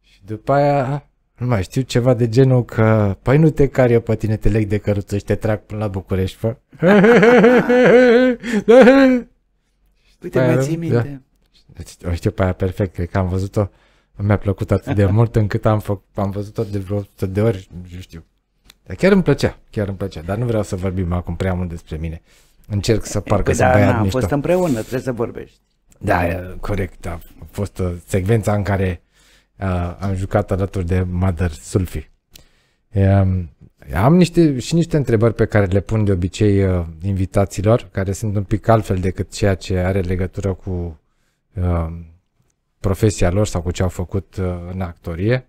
[SPEAKER 2] Și după aia, nu mai știu, ceva de genul că, păi nu te cari eu pe tine, te leg de căruță și te trag până la București, fă.
[SPEAKER 1] Uite, mai păi, ții da. minte.
[SPEAKER 2] Da. O știu pe aia perfect, cred că am văzut-o, mi-a plăcut atât de mult încât am, făc, am văzut-o de vreo 100 de ori, nu știu. Dar chiar îmi plăcea, chiar îmi plăcea, dar nu vreau să vorbim acum prea mult despre mine. Încerc să parcă păi să da, băiat am fost
[SPEAKER 1] împreună, trebuie să vorbești. Da, corect, a
[SPEAKER 2] fost secvența în care uh, am jucat alături de Mother Sulfi. Um, am niște, și niște întrebări pe care le pun de obicei uh, invitaților, care sunt un pic altfel decât ceea ce are legătură cu uh, profesia lor sau cu ce au făcut uh, în actorie.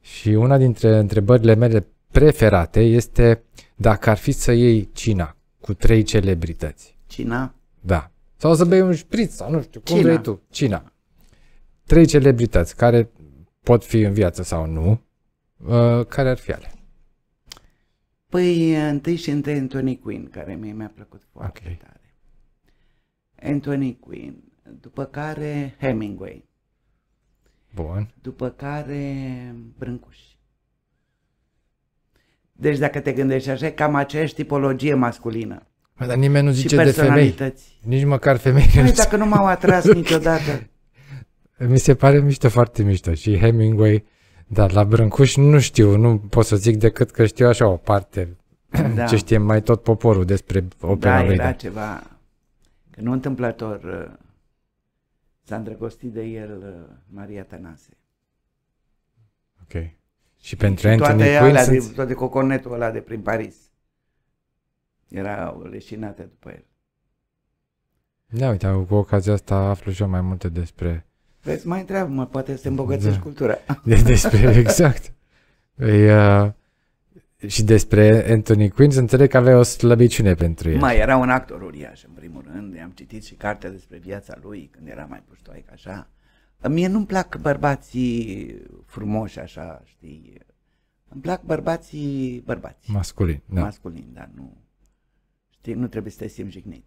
[SPEAKER 2] Și una dintre întrebările mele preferate este dacă ar fi să iei cina cu trei celebrități. Cina? Da. Sau să bei un șpriț, sau nu știu, cum vrei tu. Cina. Trei celebrități care pot fi în viață sau nu, uh, care ar fi ale?
[SPEAKER 1] Păi, întâi și întâi Anthony Quinn, care mie mi-a plăcut foarte okay. tare. Anthony Quinn, după care Hemingway. Bun. După care Brâncuș. Deci dacă te gândești așa, cam aceeași tipologie masculină.
[SPEAKER 2] Dar nimeni nu zice de femei. Nici măcar femei. Păi, nu, dacă nu m-au atras
[SPEAKER 1] niciodată.
[SPEAKER 2] mi se pare mișto, foarte mișto. Și Hemingway, dar la Brâncuș nu știu, nu pot să zic decât că știu așa o parte, da. ce știe mai tot poporul despre opera da, lui. Da,
[SPEAKER 1] ceva, că nu întâmplător uh, s-a îndrăgostit de el uh, Maria Tănase.
[SPEAKER 2] Ok. Și pentru și Anthony toate Quinn sunt...
[SPEAKER 1] De, toate coconetul ăla de prin Paris. Era leșinată după el.
[SPEAKER 2] Da, uite, cu ocazia asta aflu și eu mai multe despre
[SPEAKER 1] Vezi, mai întreabă-mă, poate să îmbogățești da. cultura. De, despre, exact.
[SPEAKER 2] E, păi, uh, și despre Anthony Quinn, să înțeleg că avea o slăbiciune pentru el. Mai era
[SPEAKER 1] un actor uriaș, în primul rând. I-am citit și cartea despre viața lui, când era mai puștoaic, așa. Mie nu-mi plac bărbații frumoși, așa, știi. Îmi plac bărbații bărbați. Masculini, da. Masculini, dar nu... Știi, nu trebuie să te simți jignit.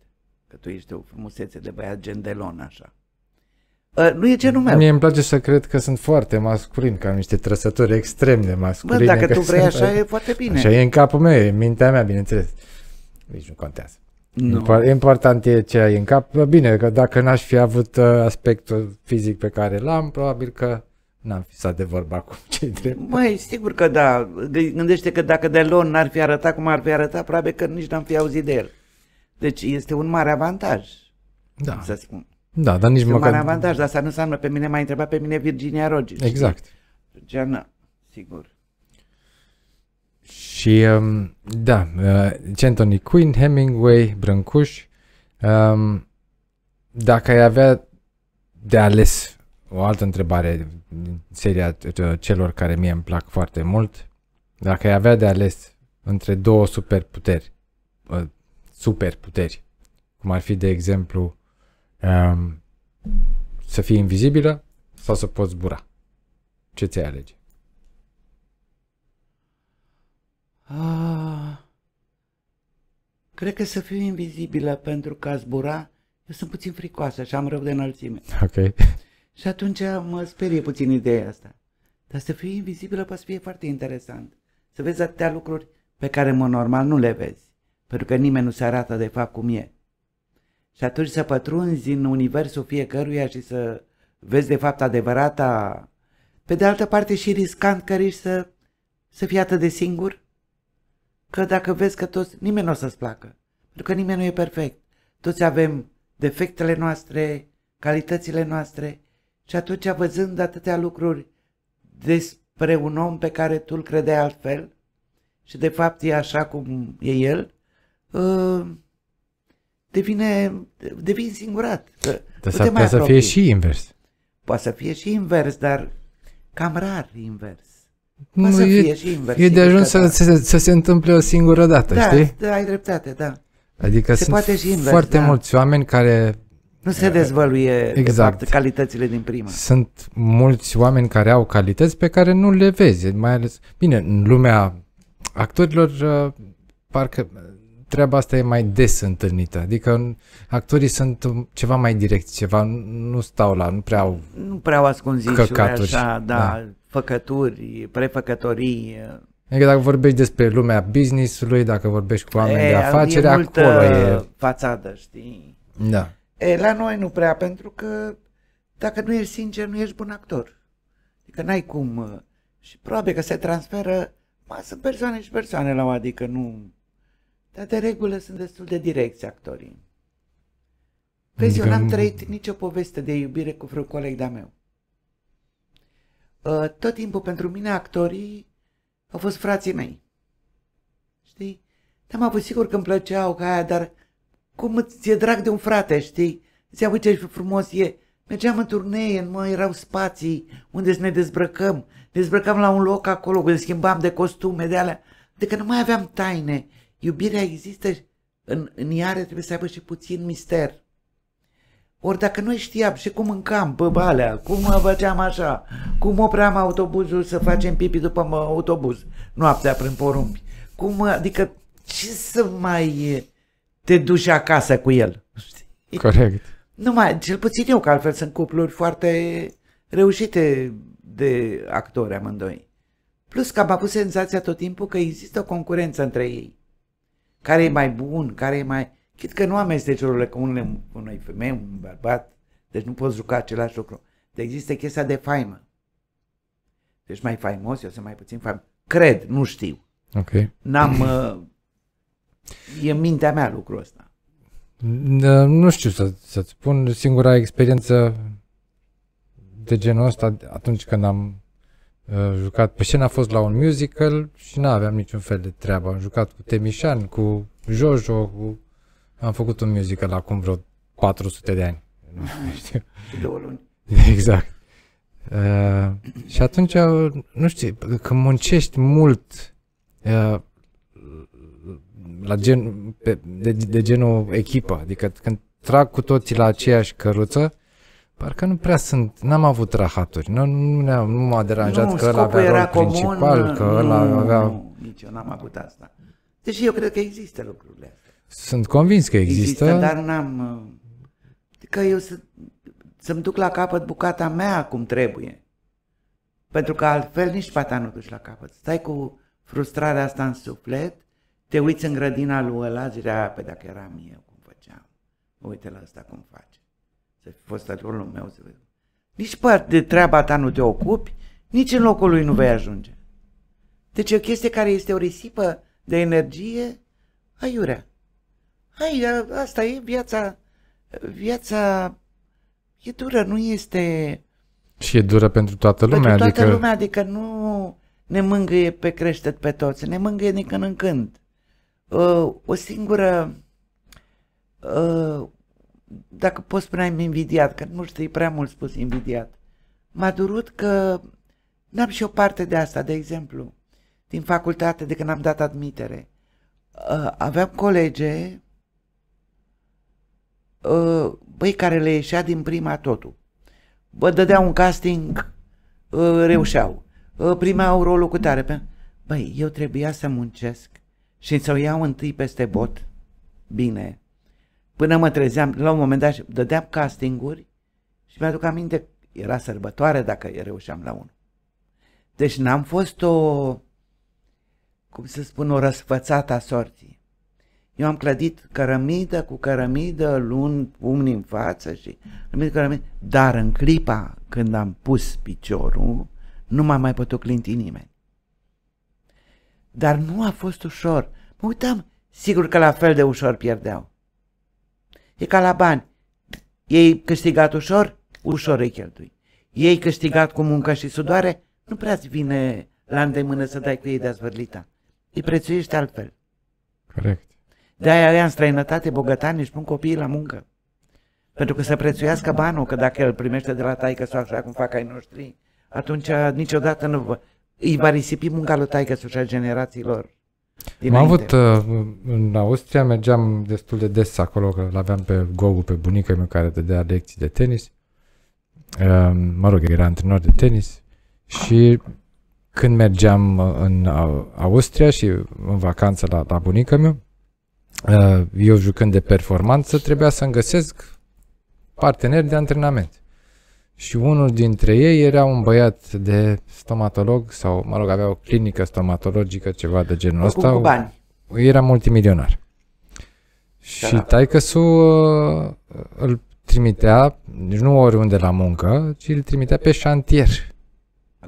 [SPEAKER 1] Că tu ești o frumusețe de băiat gen Delon, așa. Ă, nu e genul meu. Mie
[SPEAKER 2] îmi place să cred că sunt foarte masculin, că am niște trăsături extrem de masculine. Bă, dacă tu vrei așa, e foarte bine. Așa e în capul meu, e mintea mea, bineînțeles. Deci nu contează. Nu. Important e ce ai în cap. Bine, că dacă n-aș fi avut ă, aspectul fizic pe care l-am, probabil că n-am fi stat de vorba cu cei drept.
[SPEAKER 1] Măi, sigur că da. Gândește că dacă Delon n-ar fi arătat cum ar fi arătat, probabil că nici n-am fi auzit de el. Deci este un mare avantaj. Da. Să spun.
[SPEAKER 2] Da, dar nici măcar... mare
[SPEAKER 1] avantaj, dar asta nu înseamnă pe mine, m-a întrebat pe mine Virginia Rogic. Exact. Geana, sigur.
[SPEAKER 2] Și, um, da, uh, Anthony Quinn, Hemingway, Brâncuș, um, dacă ai avea de ales o altă întrebare din seria uh, celor care mie îmi plac foarte mult, dacă ai avea de ales între două superputeri, uh, superputeri, cum ar fi, de exemplu, Um, să fii invizibilă sau să poți zbura? Ce ți-ai alege?
[SPEAKER 1] Ah, cred că să fiu invizibilă pentru că a zbura, eu sunt puțin fricoasă și am rău de înălțime. Ok. Și atunci mă sperie puțin ideea asta. Dar să fiu invizibilă poate să fie foarte interesant. Să vezi atâtea lucruri pe care mă normal nu le vezi. Pentru că nimeni nu se arată de fapt cum e și atunci să pătrunzi în universul fiecăruia și să vezi de fapt adevărata, pe de altă parte și riscant că riști să, să fii atât de singur, că dacă vezi că toți, nimeni nu o să-ți placă, pentru că nimeni nu e perfect. Toți avem defectele noastre, calitățile noastre și atunci văzând atâtea lucruri despre un om pe care tu îl credeai altfel și de fapt e așa cum e el, uh, devine, devine singurat. Dar s-ar putea să fie și invers. Poate să fie și invers, dar cam rar invers. nu, să fie e, și invers. E de ajuns să, da. să, să se întâmple o
[SPEAKER 2] singură dată, da, știi?
[SPEAKER 1] Da, ai dreptate, da.
[SPEAKER 2] Adică se sunt poate și invers, foarte da. mulți oameni care...
[SPEAKER 1] Nu se eh, dezvăluie exact. de fapt, exact. calitățile din prima.
[SPEAKER 2] Sunt mulți oameni care au calități pe care nu le vezi, mai ales... Bine, în lumea actorilor eh, parcă treaba asta e mai des întâlnită. Adică actorii sunt ceva mai direct, ceva nu stau la, nu prea au Nu prea au ascunzișuri așa, da, da,
[SPEAKER 1] făcături, prefăcătorii.
[SPEAKER 2] Adică dacă vorbești despre lumea business-ului, dacă vorbești cu oameni e, de afaceri, e multă acolo e...
[SPEAKER 1] fațadă, știi? Da. E, la noi nu prea, pentru că dacă nu ești sincer, nu ești bun actor. Adică n-ai cum. Uh, și probabil că se transferă, mă, sunt persoane și persoane la o, adică nu... Dar de regulă sunt destul de direcți actorii.
[SPEAKER 2] Vezi, adică eu n-am trăit
[SPEAKER 1] nicio poveste de iubire cu vreun coleg de-a meu. Uh, tot timpul pentru mine actorii au fost frații mei. Știi? Dar am avut sigur că îmi plăceau ca aia, dar cum îți e drag de un frate, știi? Zia, uite ce frumos e. Mergeam în turnee, în mai erau spații unde să ne dezbrăcăm. Ne dezbrăcam la un loc acolo, când schimbam de costume, de alea. De că nu mai aveam taine. Iubirea există în, în iară trebuie să aibă și puțin mister. Ori dacă noi știam și cum mâncam balea, cum făceam așa, cum opream autobuzul să facem pipi după autobuz, noaptea prin porumbi, cum, adică ce să mai te duci acasă cu el? Știi? Corect. Numai, cel puțin eu, că altfel sunt cupluri foarte reușite de actori amândoi. Plus că am avut senzația tot timpul că există o concurență între ei care e mai bun, care e mai... Chit că nu amesteci rolurile cu unele, unei femei, un bărbat, deci nu poți juca același lucru. Deci există chestia de faimă. Deci mai faimos, eu sunt mai puțin faim, Cred, nu știu. Ok. N-am... Uh, e în mintea mea lucrul ăsta.
[SPEAKER 2] Uh, nu știu să, să-ți spun, singura experiență de genul ăsta atunci când am Uh, jucat pe scenă, a fost la un musical și nu aveam niciun fel de treabă. Am jucat cu Temișan, cu Jojo, cu... am făcut un musical acum vreo 400 de ani. Nu știu. Două luni. Exact. Uh, și atunci, nu știu, când muncești mult uh, la gen, pe, de, de genul echipă, adică când trag cu toții la aceeași căruță, Parcă nu prea sunt, n-am avut rahaturi, nu, nu, nu m-a deranjat nu, că ăla avea era rol principal, comun, că ăla nu, avea... Nu,
[SPEAKER 1] nici eu n-am avut asta. Deși eu cred că există lucrurile
[SPEAKER 2] astea. Sunt convins că există. Există, dar
[SPEAKER 1] n-am... Uh, că eu să, să-mi duc la capăt bucata mea cum trebuie. Pentru că altfel nici pata nu duci la capăt. Stai cu frustrarea asta în suflet, te uiți în grădina lui ăla, zirea, pe dacă eram eu, cum făceam. Uite la asta cum face. Să fi fost acolo meu să vezi. Nici pe de treaba ta nu te ocupi, nici în locul lui nu vei ajunge. Deci e o chestie care este o risipă de energie aiurea. Hai, asta e viața. Viața e dură, nu este...
[SPEAKER 2] Și e dură pentru toată lumea. Pentru toată adică... lumea,
[SPEAKER 1] adică nu ne mângâie pe creștet pe toți, ne mângâie din când în când. Ă, o singură... Ă, dacă pot spune, am invidiat, că nu știu, e prea mult spus invidiat. M-a durut că n-am și o parte de asta, de exemplu, din facultate, de când am dat admitere. Uh, aveam colege, uh, băi, care le ieșea din prima totul. Bă, dădeau un casting, uh, reușeau. Primeau rolul cu tare. Băi, eu trebuia să muncesc și să o iau întâi peste bot. Bine, Până mă trezeam, la un moment dat dădeam castinguri și mi-aduc aminte, era sărbătoare dacă reușeam la unul. Deci n-am fost o, cum să spun, o răsfățată a sorții. Eu am clădit cărămidă cu cărămidă, luni umni în față și cărămidă, cărămidă. Dar în clipa când am pus piciorul, nu m-a mai putut clinti nimeni. Dar nu a fost ușor. Mă uitam, sigur că la fel de ușor pierdeau. E ca la bani. Ei câștigat ușor, ușor îi cheltui. Ei câștigat cu muncă și sudoare, nu prea-ți vine la îndemână să dai cu ei de zvârlita. Îi prețuiești altfel. Corect. De-aia ea în străinătate bogătani își pun copiii la muncă. Pentru că să prețuiască banul, că dacă el primește de la taică sau așa cum fac ai noștri, atunci niciodată nu îi va risipi munca lui taică și a generațiilor Dinainte. Am avut,
[SPEAKER 2] uh, în Austria mergeam destul de des acolo, că l-aveam pe Gogu, pe bunica mea care dădea lecții de tenis. Uh, mă rog, era antrenor de tenis și când mergeam uh, în Austria și în vacanță la, la bunica mea, eu jucând de performanță, trebuia să-mi găsesc parteneri de antrenament și unul dintre ei era un băiat de stomatolog sau, mă rog, avea o clinică stomatologică, ceva de genul ăsta. Cu bani. Era multimilionar. Și da, da. taică su uh, îl trimitea, deci nu oriunde la muncă, ci îl trimitea pe șantier.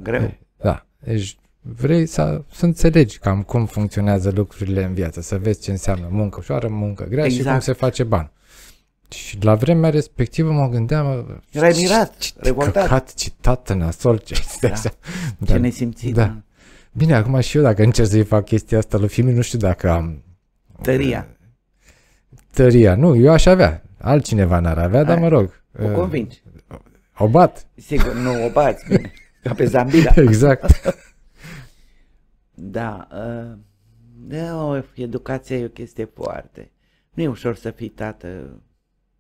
[SPEAKER 2] Greu. Da. Deci vrei să, să înțelegi cam cum funcționează lucrurile în viață, să vezi ce înseamnă muncă ușoară, muncă grea exact. și cum exact. se face bani. Și la vremea respectivă mă gândeam... Erai mirat, revoltat. Căcat, ce tată nasol, ce da. așa. Da. Ce ne Da. da. Bine, acum și eu dacă încerc să-i fac chestia asta lui Fimi, nu știu dacă am... Uh, tăria. Tăria, nu, eu aș avea. Altcineva n-ar avea, Hai. dar mă rog. O uh, convingi.
[SPEAKER 1] O bat. Sigur, nu o bat. Ca pe Zambila. Exact. da, uh, da, o educație e o chestie foarte... Nu e ușor să fii tată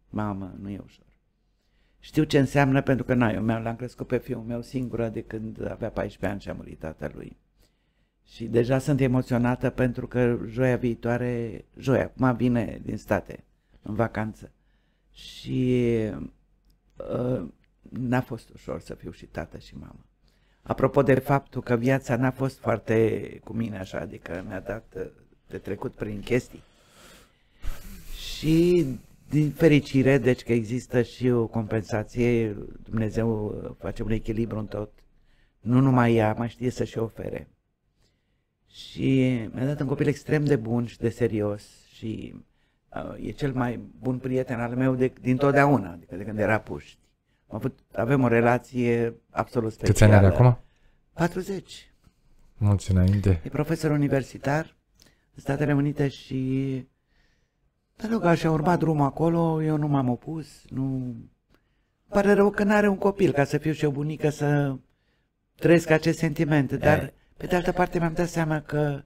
[SPEAKER 1] Mamă, nu e ușor. Știu ce înseamnă pentru că n-ai, eu l-am crescut pe fiul meu singură de când avea 14 ani și a murit tatălui. Și deja sunt emoționată pentru că joia viitoare, joia, acum vine din state, în vacanță. Și uh, n-a fost ușor să fiu și tată și mamă. Apropo de faptul că viața n-a fost foarte cu mine așa, adică mi-a dat de trecut prin chestii. Și din fericire, deci că există și o compensație, Dumnezeu face un echilibru în tot. Nu numai ea, mai știe să și ofere. Și mi-a dat un copil extrem de bun și de serios și uh, e cel mai bun prieten al meu de, din totdeauna, adică de când era puști. Am avut, avem o relație absolut specială. Câți ani are acum? 40.
[SPEAKER 2] Mulți înainte. E
[SPEAKER 1] profesor universitar în Statele Unite și dar loc, așa a urmat drumul acolo, eu nu m-am opus, nu... Pare rău că n-are un copil ca să fiu și o bunică să trăiesc acest sentiment, eh. dar e. pe de altă parte mi-am dat seama că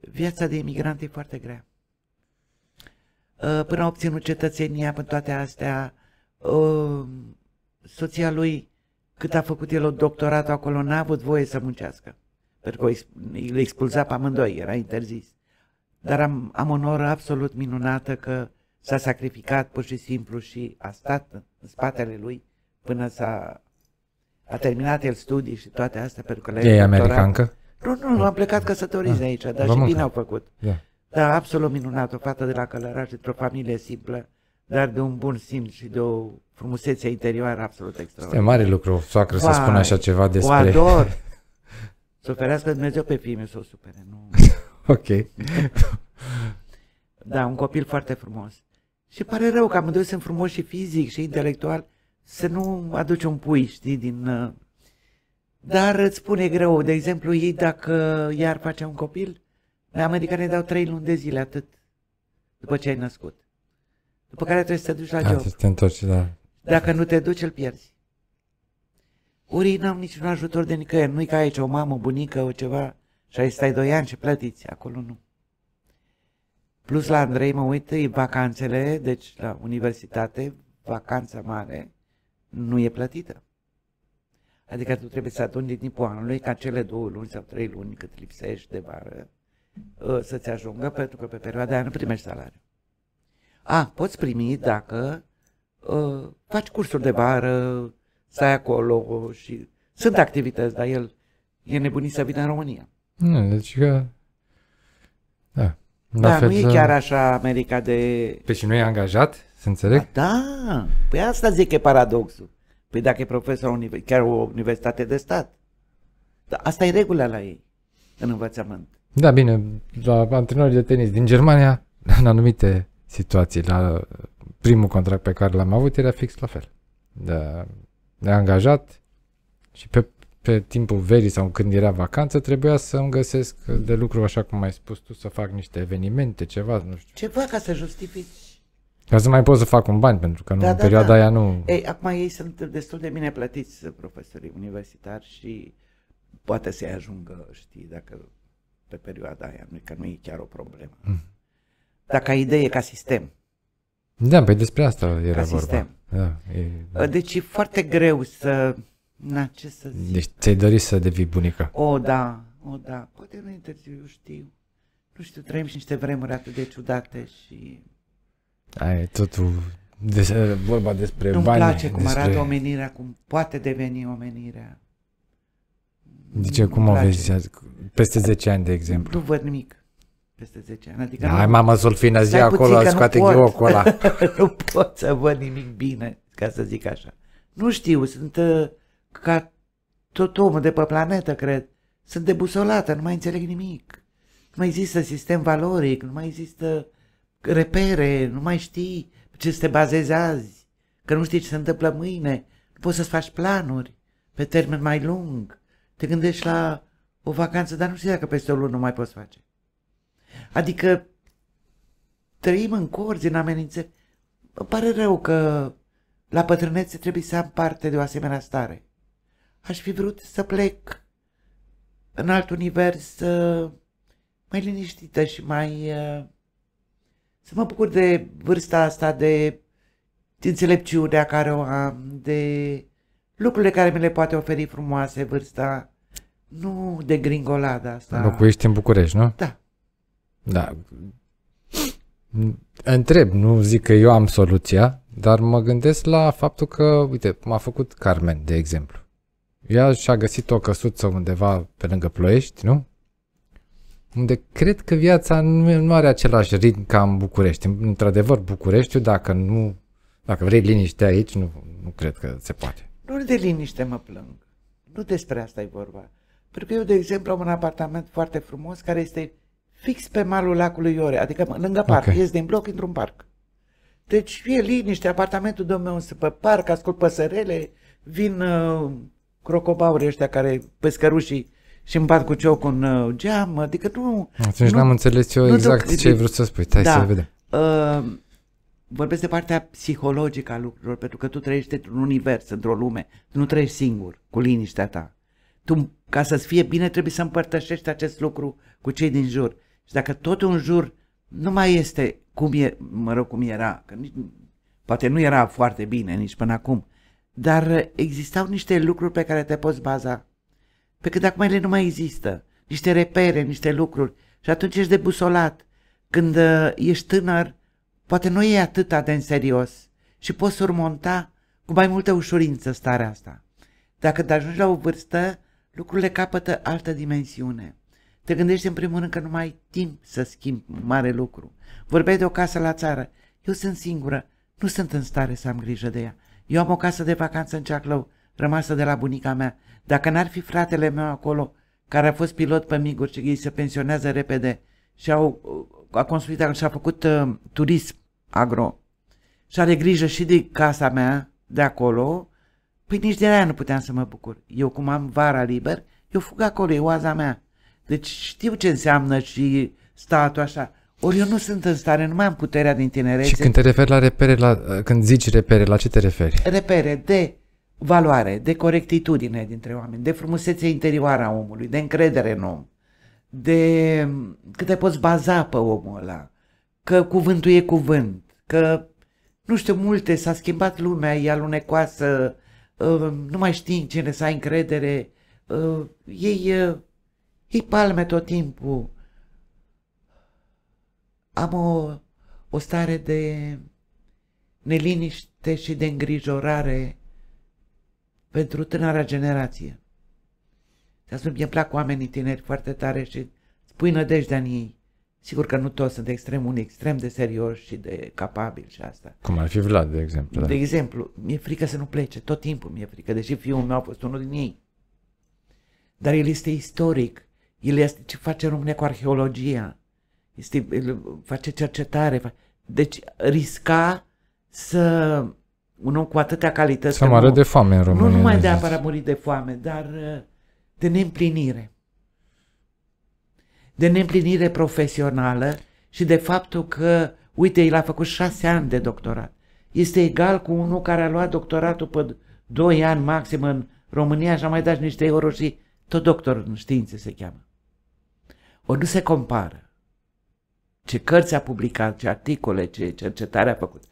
[SPEAKER 1] viața de imigrant e foarte grea. Eh, până a obținut cetățenia, până toate astea, eh, soția lui, cât a făcut el o doctorat acolo, n-a avut voie să muncească, pentru că îl expulza pe amândoi, era interzis dar am, am o noră absolut minunată că s-a sacrificat pur și simplu și a stat în spatele lui până s-a a terminat el studii și toate astea pentru că le-a E americancă? Nu, nu, nu, am plecat căsătoriți de ah, aici, dar Vă și bine au făcut. Yeah. Da, absolut minunat, o fată de la Călăraș, dintr-o familie simplă, dar de un bun simț și de o frumusețe interioară absolut extraordinară. Este mare lucru, soacră, Vai, să spună așa ceva despre... O ador! Suferească Dumnezeu pe fiime să o supere, nu ok. da, un copil foarte frumos. Și pare rău că amândoi sunt frumoși și fizic și intelectual să nu aduci un pui, știi, din... Uh, Dar îți spune greu, de exemplu, ei dacă iar face un copil, la americani dau trei luni de zile, atât, după ce ai născut. După care trebuie să te duci la da, job. Să te întorci da. Dacă nu te duci, îl pierzi. Ori n am niciun ajutor de nicăieri, nu-i ca aici o mamă, bunică, o ceva și aici stai doi ani și plătiți, acolo nu. Plus la Andrei mă uit, e vacanțele, deci la universitate, vacanța mare nu e plătită. Adică tu trebuie să aduni din timpul anului ca cele două luni sau trei luni cât lipsești de vară ă, să-ți ajungă, pentru că pe perioada aia nu primești salariu. A, poți primi dacă uh, faci cursuri de vară, stai acolo și sunt activități, dar el e nebunit să vină în România.
[SPEAKER 2] Nu, deci că... Da.
[SPEAKER 1] La da, fel, nu e chiar așa America de... Pe păi și nu e angajat, să înțeleg? Da, da. Păi asta zic că e paradoxul. Păi dacă e profesor univ- chiar o universitate de stat. Dar asta e regula la ei, în învățământ.
[SPEAKER 2] Da, bine, la antrenorii de tenis din Germania, în anumite situații, la primul contract pe care l-am avut era fix la fel. De, de angajat și pe pe timpul verii sau când era vacanță, trebuia să îmi găsesc de lucru, așa cum ai spus tu, să fac niște evenimente, ceva, nu știu.
[SPEAKER 1] Ceva ca să justifici.
[SPEAKER 2] Ca să mai pot să fac un bani, pentru că nu, da, în da, perioada da. aia nu...
[SPEAKER 1] Ei, acum ei sunt destul de bine plătiți, profesorii universitari, și poate să-i ajungă, știi, dacă pe perioada aia, nu, că nu e chiar o problemă. Mm. Dar ca idee, ca sistem.
[SPEAKER 2] Da, pe păi despre asta era ca vorba. Sistem. Da,
[SPEAKER 1] e... Deci e foarte greu să Na, ce să zic.
[SPEAKER 2] Deci ți-ai dorit să devii bunica.
[SPEAKER 1] O, da, o, da. Poate nu interziu, eu știu. Nu știu, trăim și niște vremuri atât de ciudate și...
[SPEAKER 2] Ai, totul des, vorba despre Nu-mi bani. place cum despre... arată
[SPEAKER 1] omenirea, cum poate deveni omenirea.
[SPEAKER 2] Zice, cum o vezi peste 10 ani, de exemplu?
[SPEAKER 1] Nu văd nimic peste 10 ani. Adică Hai, mama, Zulfina, zi acolo, scoate ghiocul acolo nu pot să văd nimic bine, ca să zic așa. Nu știu, sunt... Uh, ca tot omul de pe planetă, cred. Sunt debusolată, nu mai înțeleg nimic. Nu mai există sistem valoric, nu mai există repere, nu mai știi pe ce să te bazezi azi, că nu știi ce se întâmplă mâine, nu poți să-ți faci planuri pe termen mai lung, te gândești la o vacanță, dar nu știi dacă peste o lună nu mai poți face. Adică trăim în corzi, în amenințări. Îmi pare rău că la pătrânețe trebuie să am parte de o asemenea stare aș fi vrut să plec în alt univers mai liniștită și mai... Uh, să mă bucur de vârsta asta, de înțelepciunea care o am, de lucrurile care mi le poate oferi frumoase vârsta, nu de gringolada asta. Locuiești
[SPEAKER 2] în București, nu? Da. Da. Întreb, nu zic că eu am soluția, dar mă gândesc la faptul că, uite, m-a făcut Carmen, de exemplu. Ea și-a găsit o căsuță undeva pe lângă Ploiești, nu? Unde cred că viața nu, nu are același ritm ca în București. Într-adevăr, Bucureștiul, dacă nu... Dacă vrei liniște aici, nu, nu cred că se poate.
[SPEAKER 1] Nu de liniște mă plâng. Nu despre asta e vorba. Pentru că eu, de exemplu, am un apartament foarte frumos care este fix pe malul lacului Iore, adică lângă parc. Okay. Ies din bloc, într un parc. Deci e liniște, apartamentul meu se pe parc, ascult păsărele, vin uh, crocobaurii ăștia care pescărușii și îmi bat cu cioc un uh, geam, adică nu... Atunci n-am înțeles eu exact ce ai vrut să spui, hai da, să vedem. Uh, vorbesc de partea psihologică a lucrurilor, pentru că tu trăiești într-un univers, într-o lume, tu nu trăiești singur, cu liniștea ta. Tu, ca să-ți fie bine, trebuie să împărtășești acest lucru cu cei din jur. Și dacă tot în jur nu mai este cum e, mă rog, cum era, că nici, poate nu era foarte bine nici până acum, dar uh, existau niște lucruri pe care te poți baza. Pe când acum ele nu mai există, niște repere, niște lucruri și atunci ești debusolat. Când uh, ești tânăr, poate nu e atâta de în serios și poți surmonta cu mai multă ușurință starea asta. Dacă te ajungi la o vârstă, lucrurile capătă altă dimensiune. Te gândești în primul rând că nu mai ai timp să schimbi mare lucru. Vorbeai de o casă la țară. Eu sunt singură, nu sunt în stare să am grijă de ea. Eu am o casă de vacanță în Ceaclău, rămasă de la bunica mea. Dacă n-ar fi fratele meu acolo, care a fost pilot pe miguri și ei se pensionează repede și au, a construit și a făcut uh, turism agro și are grijă și de casa mea de acolo, păi nici de aia nu puteam să mă bucur. Eu cum am vara liber, eu fug acolo, e oaza mea. Deci știu ce înseamnă și statul așa. Ori eu nu sunt în stare, nu mai am puterea din tinerețe. Și când te
[SPEAKER 2] referi la repere, la, când zici repere, la ce te referi?
[SPEAKER 1] Repere de valoare, de corectitudine dintre oameni, de frumusețe interioară a omului, de încredere în om, de cât te poți baza pe omul ăla, că cuvântul e cuvânt, că, nu știu, multe, s-a schimbat lumea, e alunecoasă, uh, nu mai știi cine să ai încredere, uh, ei, uh, ei palme tot timpul, am o, o stare de neliniște și de îngrijorare pentru tânăra generație. Să spun, mi plac oamenii tineri foarte tare și spui nădejdea în ei. Sigur că nu toți sunt extrem, unii extrem de serioși și de capabili și asta. Cum ar fi Vlad,
[SPEAKER 2] de exemplu. Da. De da.
[SPEAKER 1] exemplu, mi-e frică să nu plece, tot timpul mi-e frică, deși fiul meu a fost unul din ei. Dar el este istoric, el este ce face România cu arheologia, este, face cercetare. Deci risca să un om cu atâtea calități. Să arăt de foame în România. Nu numai de a muri de foame, dar uh, de neîmplinire. De neîmplinire profesională și de faptul că, uite, el a făcut șase ani de doctorat. Este egal cu unul care a luat doctoratul pe doi ani maxim în România și a mai dat niște euro și tot doctor în științe se cheamă. O nu se compară ce cărți a publicat, ce articole, ce cercetare a făcut.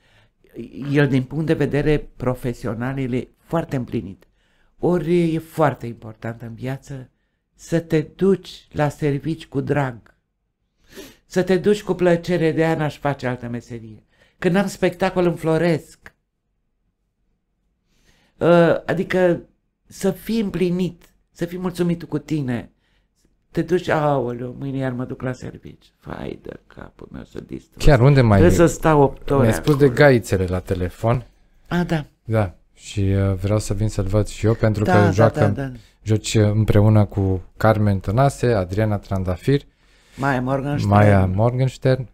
[SPEAKER 1] El, din punct de vedere profesional, el e foarte împlinit. Ori e foarte important în viață să te duci la servici cu drag, să te duci cu plăcere, de n aș face altă meserie. Când am spectacol îmi floresc. Ă, adică să fii împlinit, să fii mulțumit cu tine, te duci, aoleu, mâine iar mă duc la servici. Fai de capul meu
[SPEAKER 2] să distrug. Chiar unde mai Trebuie e? să stau 8 ore. Mi-ai spus acolo. de gaițele la telefon. A, ah, da. Da. Și uh, vreau să vin să-l văd și eu pentru da, că da, joacă, da, da. joci împreună cu Carmen Tănase, Adriana Trandafir,
[SPEAKER 1] Maia Morgenstern. Maia
[SPEAKER 2] Morgenstern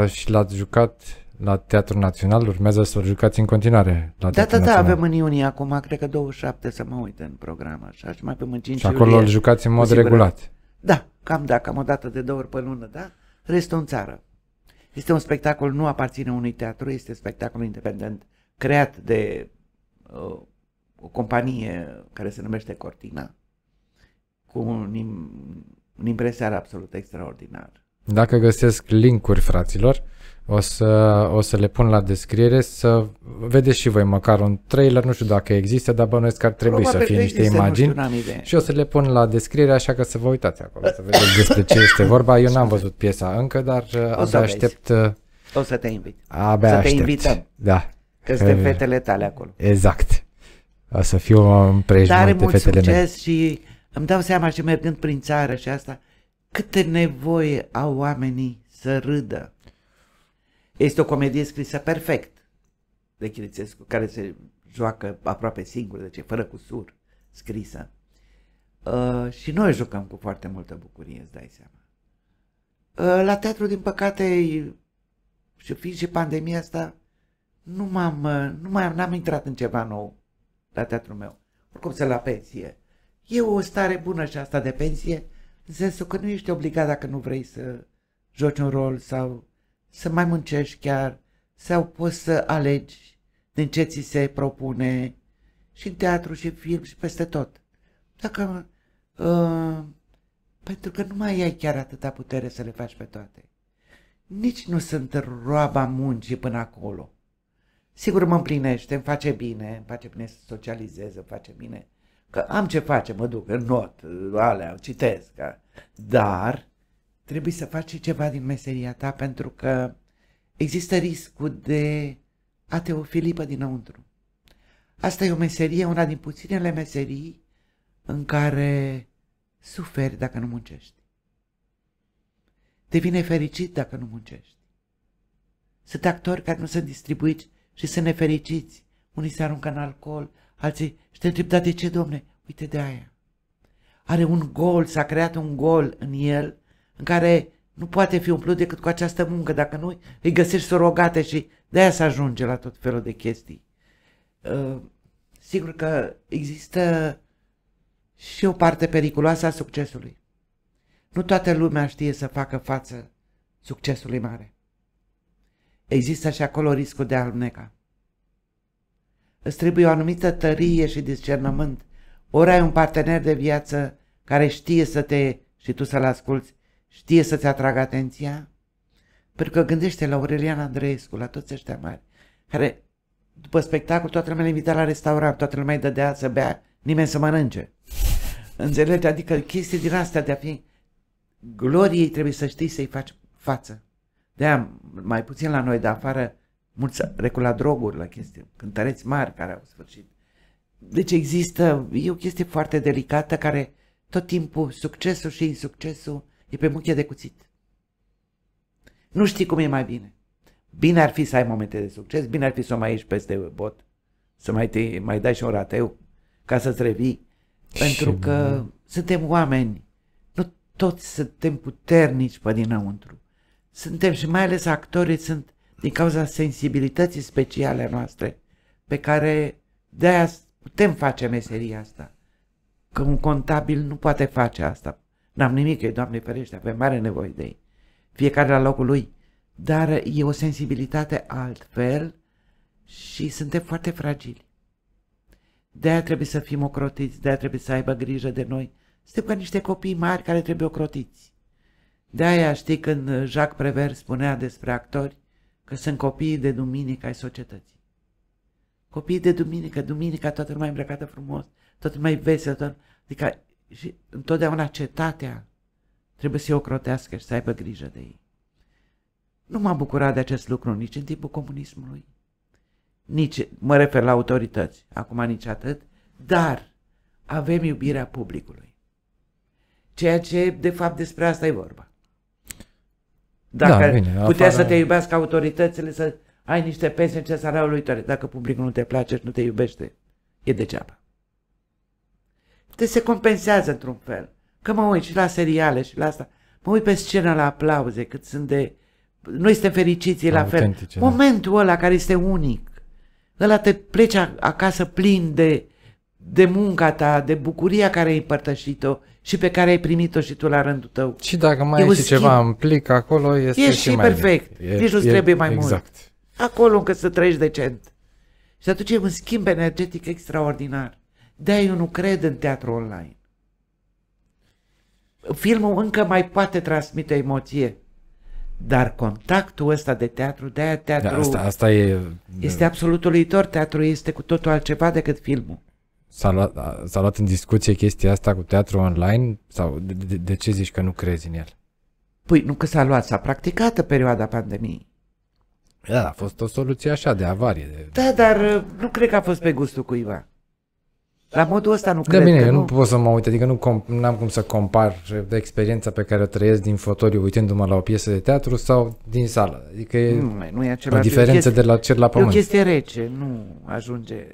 [SPEAKER 2] uh, și l-ați jucat la Teatrul Național, urmează să jucați în continuare la da, Teatrul Da, da, da, avem
[SPEAKER 1] în iunie acum, cred că 27 să mă uit în program așa și mai pe 5 Și acolo îl jucați în mod regulat. Da, cam da, cam o dată de două ori pe lună, da? Restul în țară. Este un spectacol, nu aparține unui teatru, este un spectacol independent creat de uh, o companie care se numește Cortina, cu un, un impresar absolut extraordinar.
[SPEAKER 2] Dacă găsesc linkuri, fraților, o să, o să le pun la descriere să vedeți și voi măcar un trailer, nu știu dacă există, dar bănuiesc că ar trebui Probabil să fie niște imagini știu, și o să le pun la descriere, așa că să
[SPEAKER 1] vă uitați acolo, să vedeți despre ce este vorba.
[SPEAKER 2] Eu n-am văzut piesa încă, dar o uh, abia aștept... Vezi. O să te invit. Uh, abia să aștept. te invităm. Da. Că suntem fetele tale acolo. Exact. O să fiu împrejmuit Dar de fetele succes Dar
[SPEAKER 1] și îmi dau seama și mergând prin țară și asta, câte nevoie au oamenii să râdă este o comedie scrisă perfect de Chirițescu, care se joacă aproape singur, deci fără cusur, scrisă. Uh, și noi jucăm cu foarte multă bucurie, îți dai seama. Uh, la teatru, din păcate, și fiind și pandemia asta, nu m-am, uh, nu mai am, n-am intrat în ceva nou la teatru meu. Oricum să la pensie. E o stare bună și asta de pensie, în sensul că nu ești obligat dacă nu vrei să joci un rol sau să mai muncești chiar sau poți să alegi din ce ți se propune și în teatru și în film și peste tot. Dacă, uh, pentru că nu mai ai chiar atâta putere să le faci pe toate. Nici nu sunt roaba muncii până acolo. Sigur mă împlinește, îmi face bine, îmi face bine să socializez, îmi face bine. Că am ce face, mă duc în not, alea, citesc. Dar trebuie să faci ceva din meseria ta pentru că există riscul de te ofilipă dinăuntru. Asta e o meserie, una din puținele meserii în care suferi dacă nu muncești. Devine fericit dacă nu muncești. Sunt actori care nu sunt distribuiți și sunt nefericiți. Unii se aruncă în alcool, alții și te întreb, dar de ce, domne? Uite de aia. Are un gol, s-a creat un gol în el în care nu poate fi umplut decât cu această muncă, dacă nu îi găsești sorogate și de aia se ajunge la tot felul de chestii. Uh, sigur că există și o parte periculoasă a succesului. Nu toată lumea știe să facă față succesului mare. Există și acolo riscul de a alneca. Îți trebuie o anumită tărie și discernământ. Ori ai un partener de viață care știe să te și tu să-l asculți, știe să-ți atragă atenția? Pentru că gândește la Aurelian Andreescu, la toți ăștia mari, care după spectacol toată lumea invita la restaurant, toată lumea îi dădea să bea, nimeni să mănânce. Înțelegi? Adică chestii din astea de a fi gloriei trebuie să știi să-i faci față. de mai puțin la noi de afară, mulți la droguri la chestii, cântăreți mari care au sfârșit. Deci există, e o chestie foarte delicată care tot timpul succesul și insuccesul E pe muchie de cuțit. Nu știi cum e mai bine. Bine ar fi să ai momente de succes, bine ar fi să o mai ieși peste bot, să mai, te, mai dai și un rateu ca să-ți revii. Pentru că bine. suntem oameni, nu toți suntem puternici pe dinăuntru. Suntem și mai ales actorii sunt din cauza sensibilității speciale noastre pe care de-aia putem face meseria asta. Că un contabil nu poate face asta. N-am nimic, e Doamne ferește, avem mare nevoie de ei. Fiecare la locul lui. Dar e o sensibilitate altfel și suntem foarte fragili. De-aia trebuie să fim ocrotiți, de-aia trebuie să aibă grijă de noi. Suntem ca niște copii mari care trebuie ocrotiți. De-aia știi când uh, Jacques Prever spunea despre actori că sunt copiii de duminică ai societății. Copiii de duminică, duminica toată lumea îmbrăcată frumos, toată lumea veselă, toată... adică și întotdeauna cetatea trebuie să-i ocrotească și să aibă grijă de ei. Nu m-am bucurat de acest lucru nici în timpul comunismului, nici, mă refer la autorități, acum nici atât, dar avem iubirea publicului. Ceea ce, de fapt, despre asta e vorba.
[SPEAKER 2] Dacă da, bine, putea afară... să te
[SPEAKER 1] iubească autoritățile, să ai niște pensii în ce salariul uitare. Dacă publicul nu te place și nu te iubește, e degeaba te se compensează într-un fel. Că mă uit și la seriale și la asta. Mă uit pe scenă la aplauze, cât sunt de... Noi suntem fericiți, la fel. Da. Momentul ăla care este unic. Ăla te pleci acasă plin de, de munca ta, de bucuria care ai împărtășit-o și pe care ai primit-o și tu la rândul tău. Și dacă mai e este ceva
[SPEAKER 2] în plic acolo, este e și, și mai perfect. E, Nici nu trebuie mai exact.
[SPEAKER 1] mult. Acolo încă să trăiești decent. Și atunci e un schimb energetic extraordinar de eu nu cred în teatru online. Filmul încă mai poate transmite emoție, dar contactul ăsta de teatru, de aia da, teatru da, asta, asta e... este absolut uluitor. Teatru este cu totul altceva decât filmul.
[SPEAKER 2] S-a luat, s-a luat în discuție chestia asta cu teatru online? Sau de, de, de ce zici că nu crezi în el?
[SPEAKER 1] Păi nu că s-a luat, s-a practicat în perioada pandemiei. Da, a fost o soluție așa de avarie. De... Da, dar uh, nu cred că a fost pe gustul cuiva. La modul ăsta nu da, cred bine, că eu nu
[SPEAKER 2] pot să mă uit, adică nu am cum să compar de experiența pe care o trăiesc din fotoriu uitându-mă la o piesă de teatru sau din sală. Adică e, nu, nu e același, o diferență e o chestie, de la cer la pământ. E o chestie
[SPEAKER 1] rece, nu ajunge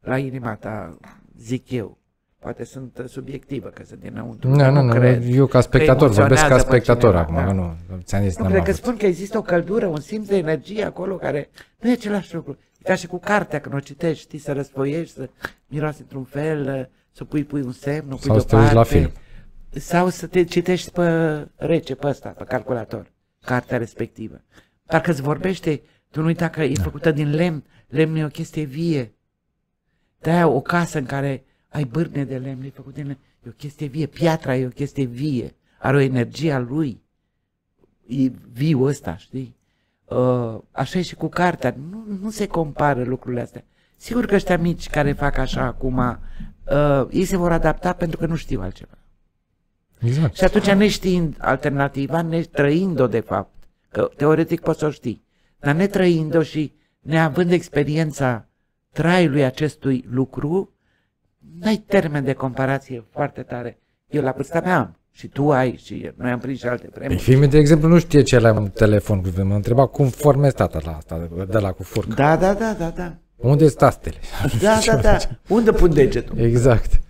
[SPEAKER 1] la inima ta, zic eu. Poate sunt uh, subiectivă, că sunt dinăuntru. Nu, nu, nu, cred. eu ca spectator, vorbesc ca spectator acum, da. nu, ți-am zis, nu, cred că spun că există o căldură, un simț de energie acolo care nu e același lucru ca și cu cartea când o citești, știi, să răspoiești, să miroase într-un fel, să pui, pui un semn, pui Sau să te la film. Sau să te citești pe rece, pe ăsta, pe calculator, cartea respectivă. Parcă îți vorbește, tu nu uita că e da. făcută din lemn, lemnul e o chestie vie. de o casă în care ai bârne de lemn, e făcut din lemn, e o chestie vie, piatra e o chestie vie, are o energie a lui, e viu ăsta, știi? Uh, așa e și cu cartea, nu, nu se compară lucrurile astea. Sigur că ăștia mici care fac așa acum, uh, ei se vor adapta pentru că nu știu altceva. Exact. Și atunci, știind alternativa, ne trăind-o de fapt, că teoretic poți să o știi, dar ne trăind-o și neavând experiența traiului acestui lucru, n-ai termen de comparație foarte tare. Eu la vârsta mea am și tu ai și noi am prins și alte premii. Păi Filme,
[SPEAKER 2] de exemplu, nu știe ce la un telefon. M-a întrebat cum formez tata la asta, de la cu furcă. Da, da, da, da, da. Unde sunt tastele? Da, da, da. Unde pun degetul? Exact.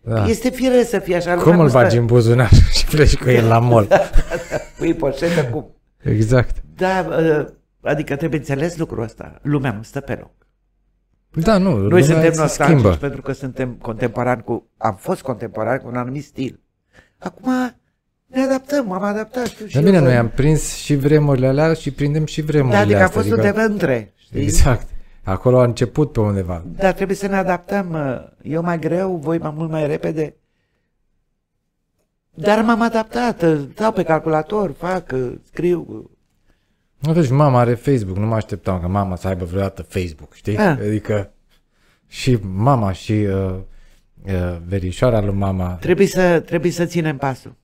[SPEAKER 2] Da. Este
[SPEAKER 1] firesc să fie așa. Cum îl bagi în
[SPEAKER 2] buzunar și pleci cu el la mol? Da,
[SPEAKER 1] da, da. Pui poșetă cu...
[SPEAKER 2] Exact.
[SPEAKER 1] Da, ă, adică trebuie înțeles lucrul ăsta. Lumea nu stă pe loc.
[SPEAKER 2] Da, nu. Noi suntem nostalgici schimbă.
[SPEAKER 1] pentru că suntem contemporani cu... Am fost contemporani cu un anumit stil. Acum ne adaptăm, am adaptat. Știu, Dar bine, eu, noi am
[SPEAKER 2] prins și vremurile alea și prindem și vremurile adică astea. Adică a fost adică... undeva între. Știi? Exact. Acolo a început pe undeva. Dar
[SPEAKER 1] trebuie să ne adaptăm. Eu mai greu, voi mai mult mai repede. Dar m-am adaptat. Dau pe calculator, fac, scriu.
[SPEAKER 2] Nu deci mama are Facebook. Nu mă așteptam că mama să aibă vreodată Facebook, știi? A. Ah. Adică și mama și... Uh, Uh, verișoara lui mama. Trebuie
[SPEAKER 1] să, trebuie să ținem pasul.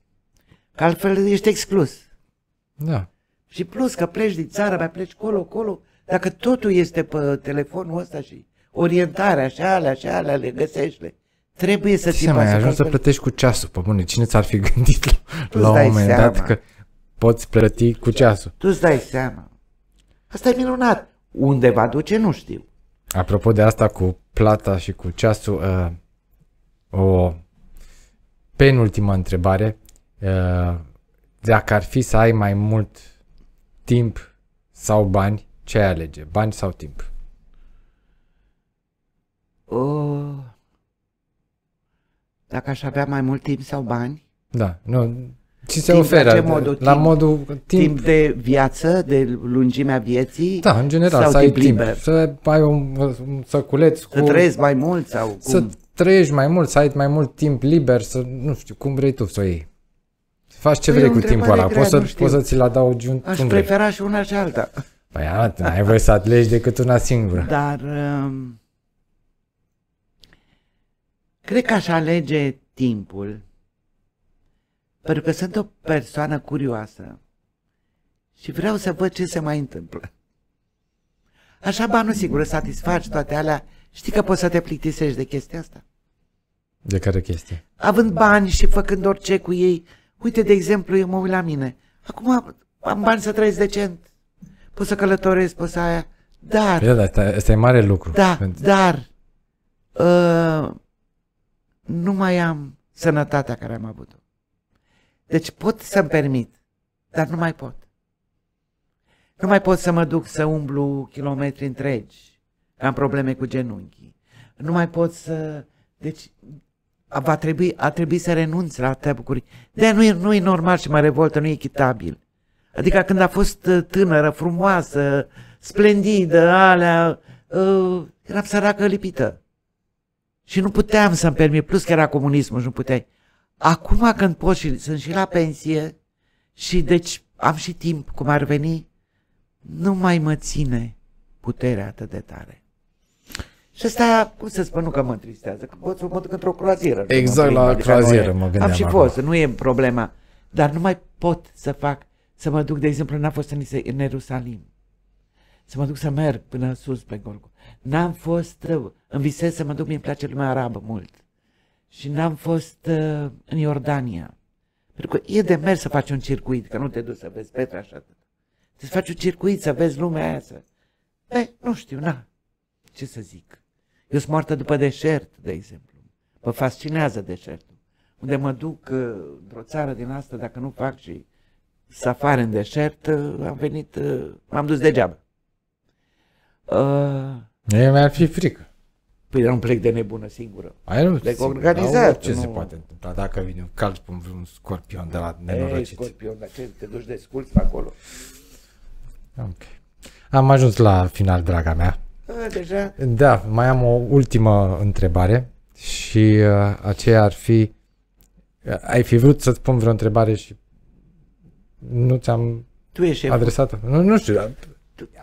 [SPEAKER 1] Că altfel ești exclus. Da. Și plus că pleci din țară, mai pleci colo, colo, dacă totul este pe telefonul ăsta și orientarea și alea și alea le găsești, trebuie să ții mai ajuns să
[SPEAKER 2] plătești cu ceasul, pe păi bune, cine ți-ar fi gândit tu la un moment seama. dat că poți plăti cu ceasul.
[SPEAKER 1] Tu îți dai seama. Asta e minunat. Unde va duce, nu știu.
[SPEAKER 2] Apropo de asta cu plata și cu ceasul, uh, o penultimă întrebare. Ă, dacă ar fi să ai mai mult timp sau bani, ce ai alege? Bani sau timp?
[SPEAKER 1] Uh, dacă aș avea mai mult timp sau bani? Da, nu, ce se timp oferă? ce modul, la timp, modul timp, timp de viață, de lungimea vieții? Da, în general, sau să ai timp, liber? să ai un, un săculeț cu... Să trăiesc mai mult sau cum? Să
[SPEAKER 2] trăiești mai mult, să ai mai mult timp liber, să nu știu, cum vrei tu să o iei. Faci ce păi vrei cu timpul ăla, poți, să, poți să ți-l adaugi un, Aș cum prefera vrei. și una și alta. Păi n-ai voie să atlegi decât una singură.
[SPEAKER 1] Dar um, cred că aș alege timpul pentru că sunt o persoană curioasă și vreau să văd ce se mai întâmplă. Așa, ba nu sigur, satisfaci toate alea Știi că poți să te plictisești de chestia asta?
[SPEAKER 2] De care chestie?
[SPEAKER 1] Având bani și făcând orice cu ei. Uite, de exemplu, eu mă uit la mine. Acum am bani să trăiesc decent. Pot să călătoresc, pot să aia. Dar... Păi da,
[SPEAKER 2] da, asta, asta e mare lucru. Da, pentru... Păi
[SPEAKER 1] dar... Uh, nu mai am sănătatea care am avut-o. Deci pot să-mi permit, dar nu mai pot. Nu mai pot să mă duc să umblu kilometri întregi am probleme cu genunchii, nu mai pot să... Deci va trebui, a trebui să renunț la atâtea bucurii. de nu e, nu e normal și mă revoltă, nu e echitabil. Adică când a fost uh, tânără, frumoasă, splendidă, alea, uh, eram săracă lipită. Și nu puteam să-mi permit, plus că era comunismul și nu puteai. Acum când pot și sunt și la pensie și deci am și timp cum ar veni, nu mai mă ține puterea atât de tare. Și asta, cum să spun, nu că mă întristează, că pot să mă duc într-o croazieră. Exact la croazieră mă gândeam. Am și acolo. fost, nu e problema. Dar nu mai pot să fac, să mă duc, de exemplu, n-am fost în, Ierusalim. Să mă duc să merg până sus pe Golgo. N-am fost, uh, în visez să mă duc, mi-e place lumea arabă mult. Și n-am fost uh, în Iordania. Pentru că e de mers să faci un circuit, că nu te duci să vezi Petra așa. atât. Să faci un circuit, să vezi lumea aia, să... Bă, nu știu, na, ce să zic. Eu sunt moartă după deșert, de exemplu. Mă fascinează deșertul. Unde mă duc uh, într-o țară din asta, dacă nu fac și safari în deșert, uh, am venit, uh, m-am dus degeaba. Uh, mi-ar fi frică. Păi era un plec de nebună singură. Ai, nu, plec singur, organizat. Ce nu... se poate
[SPEAKER 2] întâmpla dacă vine un cal, pe un scorpion de la nenorocit? Ei,
[SPEAKER 1] scorpion, dar ce, te duci de pe acolo.
[SPEAKER 2] Ok. Am ajuns la final, draga mea deja... Da, mai am o ultimă întrebare și uh, aceea ar fi uh, ai fi vrut să-ți pun vreo întrebare și nu ți-am tu ești adresată. Nu, nu știu, dar...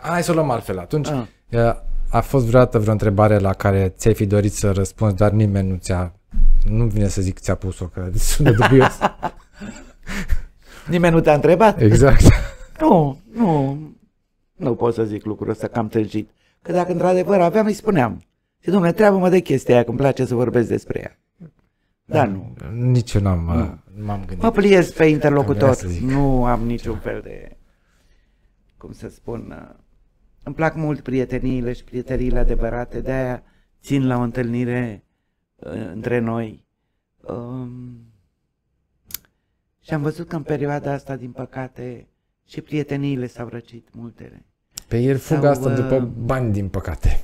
[SPEAKER 2] hai să o luăm altfel. Atunci a. Ah. Uh, a fost vreodată vreo întrebare la care ți-ai fi dorit să răspunzi, dar nimeni nu ți-a nu vine să zic ți-a pus-o, că sună dubios.
[SPEAKER 1] nimeni nu te-a întrebat? Exact. nu, nu, nu pot să zic lucrul ăsta, că am târjit că dacă într-adevăr aveam, îi spuneam. Și domnule, treabă mă de chestia aia, că îmi place să vorbesc despre ea. Dar da,
[SPEAKER 2] nu. Nici eu n-am, nu. m-am uh,
[SPEAKER 1] gândit. Mă pliez pe interlocutor, nu am niciun fel de, cum să spun, uh, îmi plac mult prieteniile și prieteniile adevărate, de-aia țin la o întâlnire uh, între noi. Um, și am văzut că în perioada asta, din păcate, și prieteniile s-au răcit multele.
[SPEAKER 2] Pe el fugă asta uh, după bani, din păcate.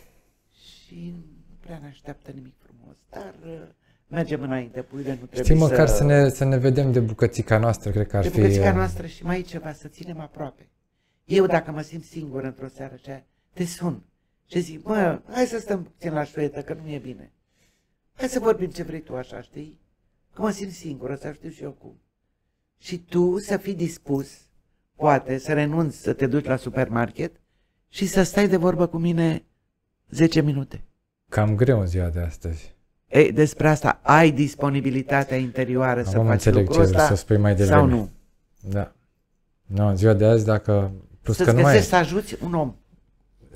[SPEAKER 1] Și nu prea ne așteaptă nimic frumos, dar uh, mergem înainte, puile nu trebuie Știi, măcar să... să... ne, să ne
[SPEAKER 2] vedem de bucățica noastră, cred că ar de fi... De bucățica uh, noastră
[SPEAKER 1] și mai ceva, să ținem aproape. Eu, dacă mă simt singur într-o seară ce, te sun și zic, mă, hai să stăm puțin la șuietă, că nu e bine. Hai să vorbim ce vrei tu așa, știi? Că mă simt singură, să știu și eu cum. Și tu să fii dispus, poate, să renunți să te duci la supermarket și să stai de vorbă cu mine 10 minute. Cam greu în
[SPEAKER 2] ziua de astăzi.
[SPEAKER 1] Ei, despre asta ai disponibilitatea interioară Acum să faci înțeleg lucrul ce ăsta să spui mai devreme. sau nu.
[SPEAKER 2] Da. Nu, no, în ziua de azi, dacă... Plus să că nu mai... să
[SPEAKER 1] ajuți un om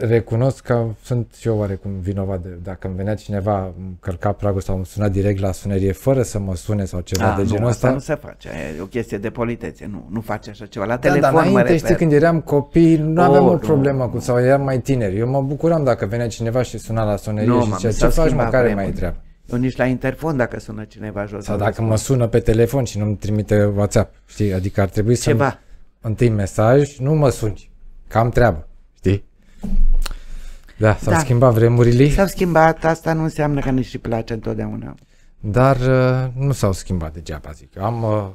[SPEAKER 2] recunosc că sunt și eu oarecum vinovat de, dacă îmi venea cineva cărca pragul sau îmi suna direct la sunerie fără să mă sune sau ceva A, ah, de genul nu, asta ăsta. nu
[SPEAKER 1] se face, e o chestie de politețe, nu, nu faci așa ceva. La da, telefon dar înainte, mă știi, când
[SPEAKER 2] eram copii, nu oh, aveam o problemă nu, cu, sau eram mai tineri. Eu mă bucuram dacă venea cineva și suna la sunerie nu, și zicea, ce faci, care mai treabă.
[SPEAKER 1] Eu nici la interfon dacă sună cineva jos. Sau dacă mă
[SPEAKER 2] sună pe telefon și nu-mi trimite WhatsApp, știi, adică ar trebui să întâi mesaj, nu mă suni, că am treabă. Da, s-au da. schimbat vremurile. S-au
[SPEAKER 1] schimbat, asta nu înseamnă că ne și place întotdeauna.
[SPEAKER 2] Dar uh, nu s-au schimbat degeaba, zic. Am, uh,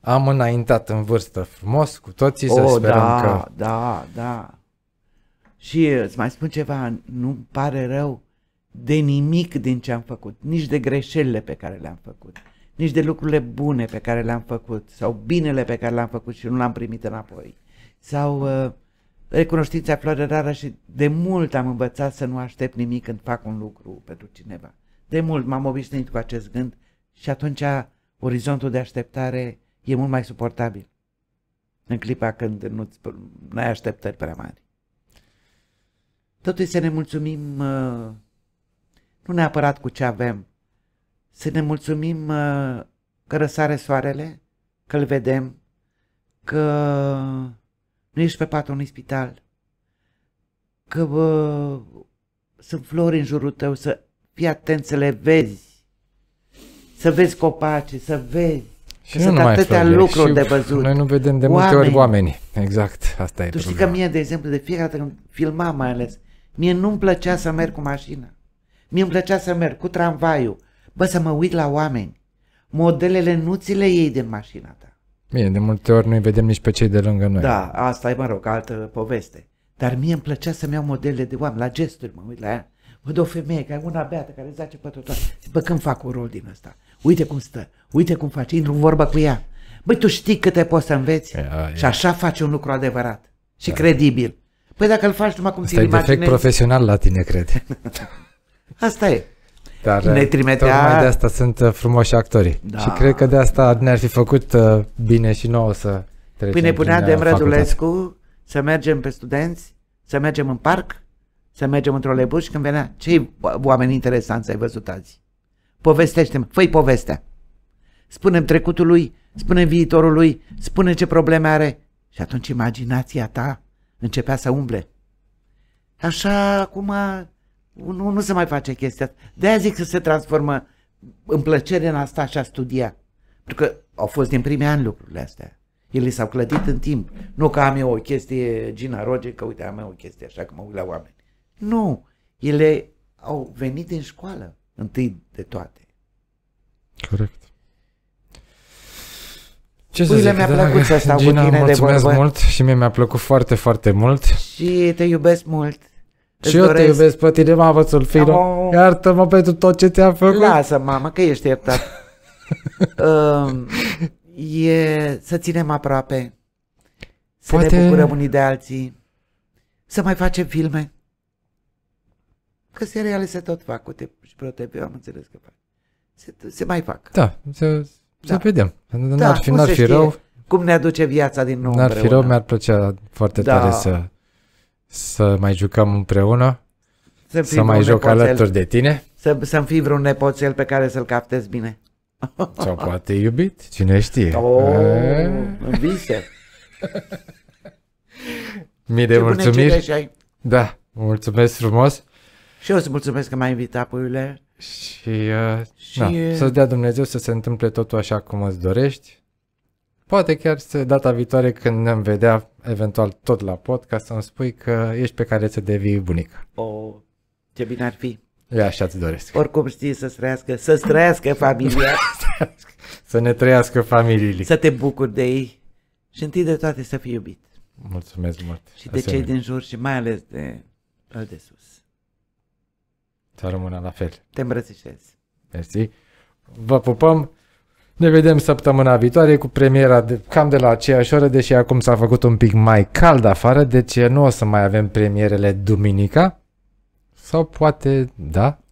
[SPEAKER 2] am înaintat în vârstă frumos cu toții, oh, să sperăm da,
[SPEAKER 1] că... da, da. Și uh, îți mai spun ceva, nu pare rău de nimic din ce am făcut, nici de greșelile pe care le-am făcut, nici de lucrurile bune pe care le-am făcut sau binele pe care le-am făcut și nu l-am primit înapoi. Sau... Uh, Recunoștința floare rară și de mult am învățat să nu aștept nimic când fac un lucru pentru cineva. De mult m-am obișnuit cu acest gând și atunci orizontul de așteptare e mult mai suportabil în clipa când nu ai așteptări prea mari. Totuși să ne mulțumim uh, nu neapărat cu ce avem, să ne mulțumim uh, că răsare soarele, că îl vedem, că nu ești pe patul unui spital, că bă, sunt flori în jurul tău, să fii atent să le vezi, să vezi copaci, să vezi. Și sunt atâtea flori, lucruri și de văzut. Noi nu vedem de multe ori
[SPEAKER 2] oameni, Exact, asta e Tu știi
[SPEAKER 1] că mie, de exemplu, de fiecare dată când filmam mai ales, mie nu-mi plăcea să merg cu mașina. Mie îmi plăcea să merg cu tramvaiul. Bă, să mă uit la oameni. Modelele nu ți le iei din mașina ta
[SPEAKER 2] Bine, de multe ori nu-i vedem nici pe cei de lângă noi. Da,
[SPEAKER 1] asta e, mă rog, altă poveste. Dar mie îmi plăcea să-mi iau modele de oameni, la gesturi mă uit la ea. Văd o femeie care e una beată, care zace pe tot. Bă, când fac un rol din ăsta? Uite cum stă, uite cum faci, intru în vorbă cu ea. Băi, tu știi câte poți să înveți? Ia, e. Și așa faci un lucru adevărat și da. credibil. Păi dacă îl faci numai cum ți-l imaginezi... Asta e
[SPEAKER 2] profesional la tine, cred.
[SPEAKER 1] Asta e.
[SPEAKER 2] Dar ne uh, trimitea... Tocmai de asta sunt uh, frumoși actorii. Da. Și cred că de asta ne-ar fi făcut uh, bine și nouă să trecem Până ne punea de Mrădulescu
[SPEAKER 1] să mergem pe studenți, să mergem în parc, să mergem într-o lebuș și când venea, ce oameni interesanți ai văzut azi? Povestește-mi, făi povestea. Spunem trecutul lui, spunem viitorul lui, spune ce probleme are. Și atunci imaginația ta începea să umble. Așa, acum nu, nu se mai face chestia asta. De-aia zic să se transformă în plăcere în asta și a studia. Pentru că au fost din primii ani lucrurile astea. Ele s-au clădit în timp. Nu că am eu o chestie Gina Roger, că uite, am eu o chestie așa, că mă uit la oameni. Nu. Ele au venit din școală, întâi de toate. Corect.
[SPEAKER 2] Ce să Puile, zic, mi-a dragă, plăcut să stau Gina, cu tine de vorbă. mult și mie mi-a plăcut foarte, foarte mult. Și
[SPEAKER 1] te iubesc mult. Și eu te iubesc pe tine, mamă, Sulfino. Am... Iartă-mă pentru tot ce ți-am făcut. Lasă, mamă, că ești iertat. uh, e să ținem aproape, să Poate... ne bucurăm unii de alții, să mai facem filme. Că seriale se tot fac, uite, și Pro TV, am înțeles că fac. Se, se mai fac. Da, se, da. se vedem. N-ar da, fi, n-ar fi rău. Cum ne aduce viața din nou N-ar împreună. fi rău, mi-ar
[SPEAKER 2] plăcea foarte da. tare să să mai jucăm împreună, să, să mai joc nepoțel. alături de
[SPEAKER 1] tine. Să, să-mi fii vreun nepoțel pe care să-l captez bine. Sau poate
[SPEAKER 2] iubit, cine știe. Oh, eh? vise. Mii de Ce mulțumiri. Da, mulțumesc frumos.
[SPEAKER 1] Și eu îți mulțumesc că m-ai invitat, puiule.
[SPEAKER 2] Și, uh, și... să-ți dea Dumnezeu să se întâmple totul așa cum îți dorești. Poate chiar să data viitoare când ne-am vedea eventual tot la podcast să-mi spui că ești pe care să devii bunică.
[SPEAKER 1] O, oh, ce bine ar fi. Eu așa ți doresc. Oricum știi să trăiască, să trăiască familia.
[SPEAKER 2] să ne trăiască familiile. Să
[SPEAKER 1] te bucuri de ei și întâi de toate să fii iubit.
[SPEAKER 2] Mulțumesc mult. Și de Asemenea.
[SPEAKER 1] cei din jur și mai ales de al de sus.
[SPEAKER 2] Să rămână la fel.
[SPEAKER 1] Te îmbrățișez.
[SPEAKER 2] Mersi. Vă pupăm. Ne vedem săptămâna viitoare cu premiera de, cam de la aceeași oră, deși acum s-a făcut un pic mai cald afară, deci nu o să mai avem premierele duminica. Sau poate, da,